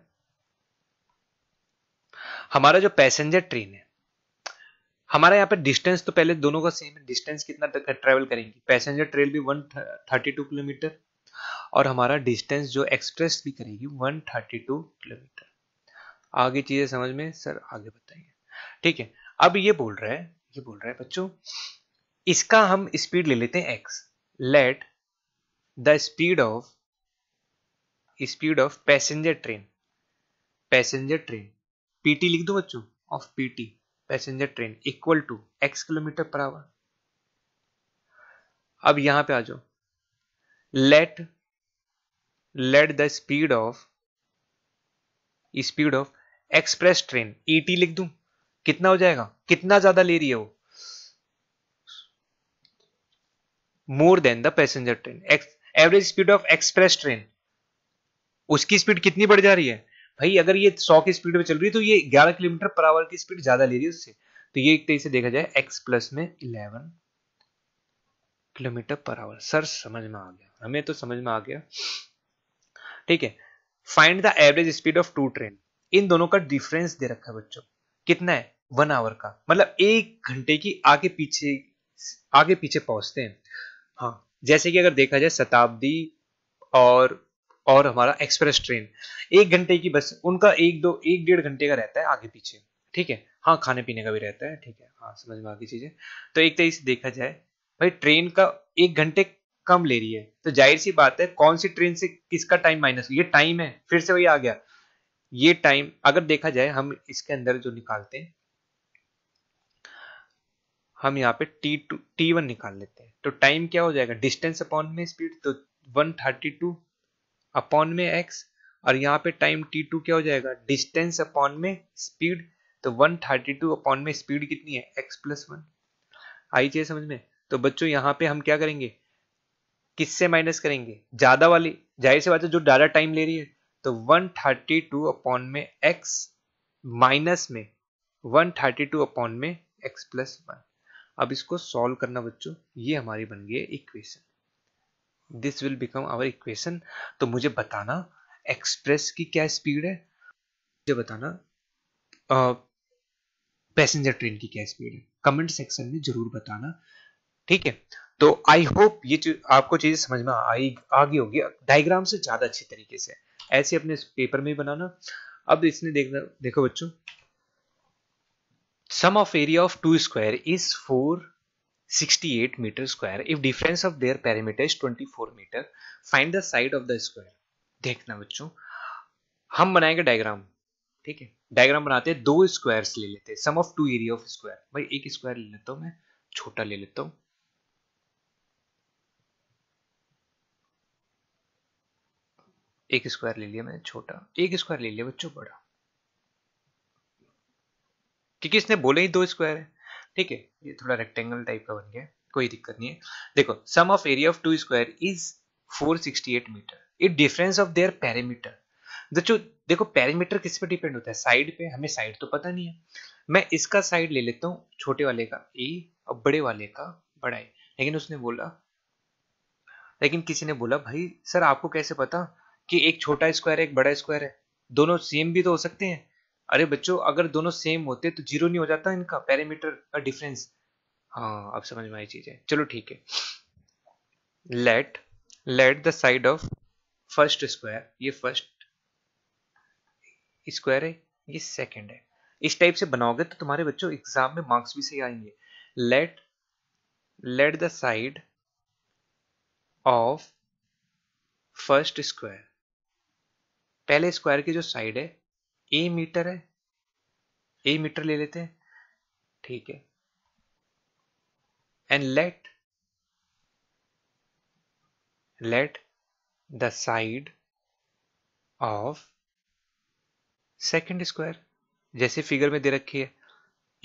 हमारा जो पैसेंजर ट्रेन है हमारा यहाँ पे डिस्टेंस तो पहले दोनों का सेम है डिस्टेंस कितना ट्रेवल करेंगी पैसेंजर ट्रेन भी 132 किलोमीटर और हमारा डिस्टेंस जो एक्सप्रेस भी करेगी 132 किलोमीटर आगे चीजें समझ में सर आगे बताइए ठीक है अब ये बोल रहा है ये बोल रहा है बच्चों इसका हम स्पीड ले लेते हैं x let the speed of speed of passenger train passenger train PT लिख दो बच्चों of PT passenger train equal to x kilometre per hour अब यहां पे आ जाओ let let the speed of speed of express train ET e लिख दूं कितना हो जाएगा कितना ज्यादा ले रही है वो more than the passenger train average speed of express train उसकी स्पीड कितनी बढ़ जा रही है भाई अगर ये 100 की स्पीड में चल रही है तो ये 11 किलोमीटर पर आवर की स्पीड ज्यादा ले रही है उससे तो ये एक तरीके से देखा जाए x प्लस में 11 किलोमीटर पर आवर सर समझ में आ गया हमें तो समझ में आ गया ठीक है find the average speed of two train इन दोनों का डिफरेंस दे रखा है बच्चों कितना है वन आवर का मतलब एक घंटे की आगे पीछे आगे पीछे पहुंचते हैं हाँ जैसे कि अगर देखा जाए शताब्दी और और हमारा एक्सप्रेस ट्रेन एक घंटे की बस उनका एक दो एक डेढ़ घंटे का रहता है आगे पीछे ठीक है हाँ खाने पीने का भी रहता है ठीक है हाँ समझ में आ गई चीजें तो एक तरह से देखा जाए भाई ट्रेन का एक घंटे कम ले रही है तो जाहिर सी बात है कौन सी ट्रेन से किसका टाइम माइनस ये टाइम है फिर से वही आ गया ये टाइम अगर देखा जाए हम इसके अंदर जो निकालते हैं हम यहाँ पे टी टू टी वन निकाल लेते हैं तो टाइम क्या हो जाएगा डिस्टेंस अपॉन में स्पीड तो 132 अपॉन में एक्स और यहाँ पे टाइम टी टू क्या हो जाएगा डिस्टेंस अपॉन में स्पीड तो 132 अपॉन में स्पीड कितनी है एक्स प्लस वन आई चाहिए समझ में तो बच्चों यहाँ पे हम क्या करेंगे किससे माइनस करेंगे ज्यादा वाली जाहिर से बात है जो ज्यादा टाइम ले रही है तो 132 अपॉन में x माइनस में 132 अपॉन में x प्लस वन अब इसको सॉल्व करना बच्चों ये हमारी बन गई है equation this will become our equation तो मुझे बताना एक्सप्रेस की क्या स्पीड है मुझे बताना पैसेंजर ट्रेन की क्या स्पीड है कमेंट सेक्शन में जरूर बताना ठीक है तो आई होप ये आपको चीज़ समझ में आई आ गई होगी डायग्राम से ज़्यादा अच्छी तरीके से ऐसे अपने पेपर में बनाना अब इसने देखना देखो बच्चों sum of area of two square is 468 meter square if difference of their perimeter is 24 metre find the side of the square देखना बच्चों हम बनाएंगे डायग्राम ठीक है डायग्राम बनाते हैं दो स्क्वायर्स ले लेते हैं sum of two area of square भाई एक स्क्वायर ले लेता हूं मैं छोटा ले लेता हूँ एक स्क्वायर ले लिया मैंने छोटा एक स्क्वायर ले लिया बच्चों बड़ा क्योंकि इसने बोले ही दो स्क्वायर है ठीक है ये थोड़ा रेक्टेंगल टाइप का बन गया कोई दिक्कत नहीं है देखो sum of area of two square is 468 metre it difference of their parameter बच्चों देखो पैरामीटर किस पे डिपेंड होता है साइड पे हमें साइड तो पता नहीं है मैं इसका साइड ले लेता हूँ छोटे वाले का ए और बड़े वाले का बड़ा ए लेकिन उसने बोला लेकिन किसी ने बोला भाई सर आपको कैसे पता कि एक छोटा स्क्वायर है एक बड़ा स्क्वायर है दोनों सेम भी तो हो सकते हैं अरे बच्चों अगर दोनों सेम होते तो जीरो नहीं हो जाता इनका पैरामीटर का डिफरेंस हाँ अब समझ में आई चीज है चलो ठीक है let let the side of first square ये फर्स्ट स्क्वायर है ये सेकेंड है इस टाइप से बनाओगे तो तुम्हारे बच्चों एग्जाम में मार्क्स भी सही आएंगे let let the side of first square पहले स्क्वायर की जो साइड है ए मीटर है ए मीटर ले लेते हैं ठीक है and let let the side of second square जैसे फिगर में दे रखी है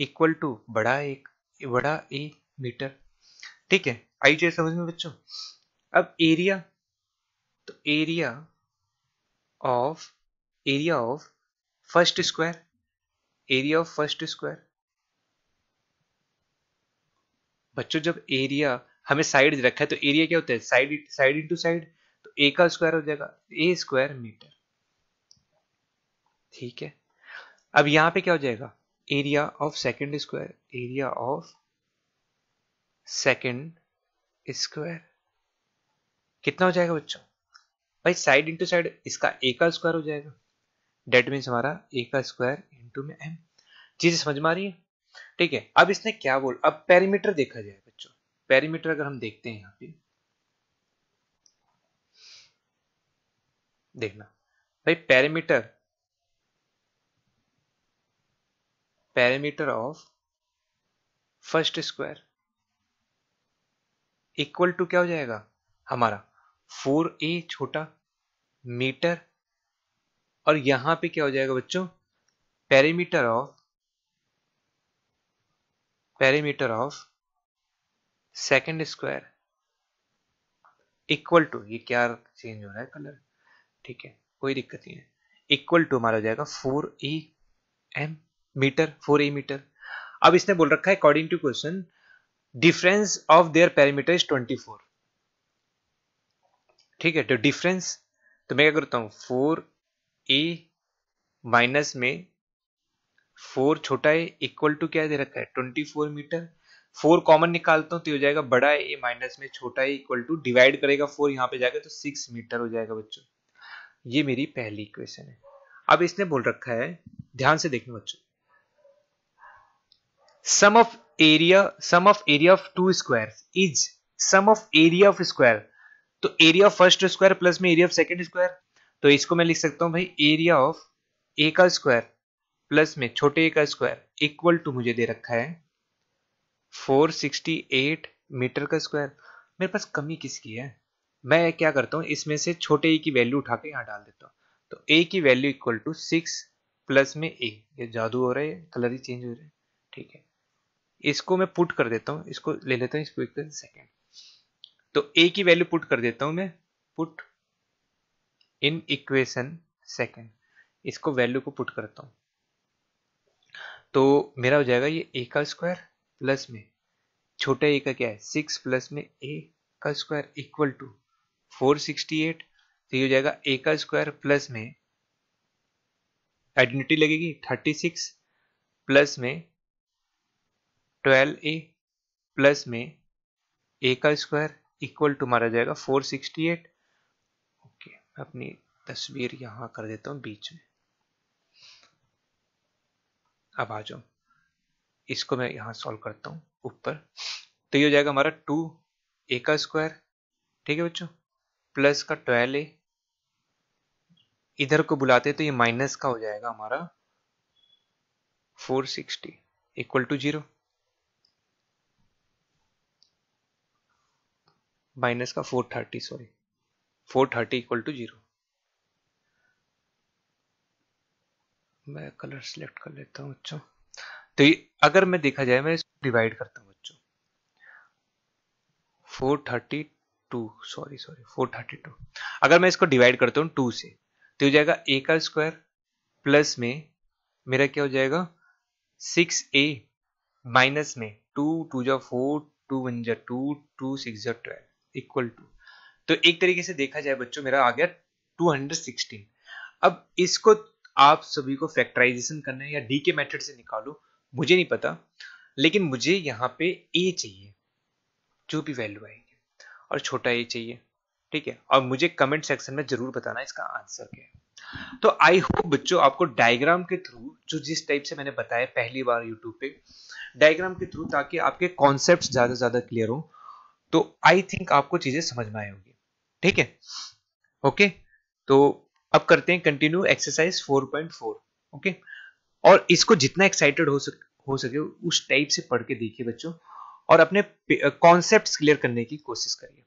इक्वल टू बड़ा एक बड़ा ए मीटर ठीक है आई चाहिए समझ में बच्चों अब एरिया तो area of area of first square area of first square बच्चों जब एरिया हमें साइड रखा है तो एरिया क्या होता है साइड साइड इंटू साइड तो ए का स्क्वायर हो जाएगा ए स्क्वायर मीटर ठीक है अब यहां पे क्या हो जाएगा area of second square area of second square कितना हो जाएगा बच्चों भाई साइड इंटू साइड इसका ए का स्क्वायर हो जाएगा डेट मीन्स हमारा ए का स्क्वायर इंटू में एम चीजें समझ में आ रही है ठीक है अब इसने क्या बोल अब पेरीमीटर देखा जाए बच्चों पेरीमीटर अगर हम देखते हैं यहाँ पे देखना भाई perimeter perimeter of first square equal to क्या हो जाएगा हमारा फोर ए छोटा मीटर और यहां पे क्या हो जाएगा बच्चों perimeter of perimeter of second square equal to ये क्या चेंज हो रहा है कलर ठीक है कोई दिक्कत नहीं है इक्वल टू हमारा हो जाएगा four a m metre four a metre अब इसने बोल रखा है according to question difference of their perimeter is twenty four ठीक है तो डिफरेंस तो मैं क्या करता हूं फोर ए माइनस में फोर छोटा है इक्वल टू क्या दे रखा है twenty four metre four common निकालता हूं तो हो जाएगा बड़ा ए माइनस में छोटा है इक्वल टू डिवाइड करेगा फोर यहां पे जाएगा तो सिक्स मीटर हो जाएगा बच्चों ये मेरी पहली इक्वेशन है अब इसने बोल रखा है ध्यान से देखना बच्चों sum of area sum of area of two square is sum of area of square तो area of first square plus में एरिया ऑफ सेकेंड स्क्वायर तो इसको मैं लिख सकता हूं भाई एरिया ऑफ ए का स्क्वायर प्लस में छोटे ए का स्क्वायर इक्वल टू मुझे दे रखा है 468 मीटर का स्क्वायर मेरे पास कमी किसकी है मैं क्या करता हूं इसमें से छोटे ए की वैल्यू उठा के यहां डाल देता हूं तो ए की value equal to six plus में ए ये जादू हो रहा है कलर ही चेंज हो रहा है ठीक है इसको मैं पुट कर देता हूं इसको ले लेता हूं इसको एक सेकेंड तो ए की वैल्यू पुट कर देता हूं मैं पुट इन इक्वेशन सेकंड इसको वैल्यू को पुट करता हूं तो मेरा हो जाएगा ये ए का स्क्वायर प्लस में छोटा ए का क्या है सिक्स प्लस में ए का square equal to four sixty eight तो ये हो जाएगा ए का स्क्वायर प्लस में आइडेंटिटी लगेगी थर्टी सिक्स प्लस में ट्वेल्व ए प्लस में ए का स्क्वायर इक्वल टू मारा जाएगा 468 ओके मैं अपनी तस्वीर यहाँ कर देता हूँ बीच में अब आ जाओ इसको मैं यहां सॉल्व करता हूँ ऊपर तो ये हो जाएगा हमारा टू ए का स्क्वायर ठीक है बच्चों प्लस का ट्वेल्व ए इधर को बुलाते तो ये माइनस का हो जाएगा हमारा 460 इक्वल टू जीरो माइनस का 430 sorry 430 thirty equal to zero मैं कलर सिलेक्ट कर लेता हूं बच्चों तो ये अगर मैं देखा जाए मैं इसको डिवाइड करता हूं बच्चों 432 सॉरी सॉरी 432 अगर मैं इसको डिवाइड करता हूं टू से तो हो जाएगा ए का स्क्वायर प्लस में मेरा क्या हो जाएगा सिक्स ए माइनस में टू टू जो फोर टू वन जो टू टू सिक्स जो ट्वेल्व इक्वल टू तो एक तरीके से देखा जाए बच्चों मेरा आ गया 216 अब इसको आप सभी को फैक्टराइजेशन करना है या डी के मेथड से निकालो मुझे नहीं पता लेकिन मुझे यहाँ पे ए चाहिए जो भी वैल्यू आएगी और छोटा ए चाहिए ठीक है और मुझे कमेंट सेक्शन में जरूर बताना इसका आंसर क्या है तो आई होप बच्चों आपको डायग्राम के थ्रू जो जिस टाइप से मैंने बताया पहली बार यूट्यूब पे डायग्राम के थ्रू ताकि आपके कॉन्सेप्ट ज़्यादा से ज़्यादा क्लियर हो तो आई थिंक आपको चीजें समझ में आई होगी ठीक है ओके तो अब करते हैं कंटिन्यू एक्सरसाइज 4.4 ओके और इसको जितना एक्साइटेड हो सके हो सके उस टाइप से पढ़ के देखिए बच्चों और अपने कॉन्सेप्ट क्लियर करने की कोशिश करिए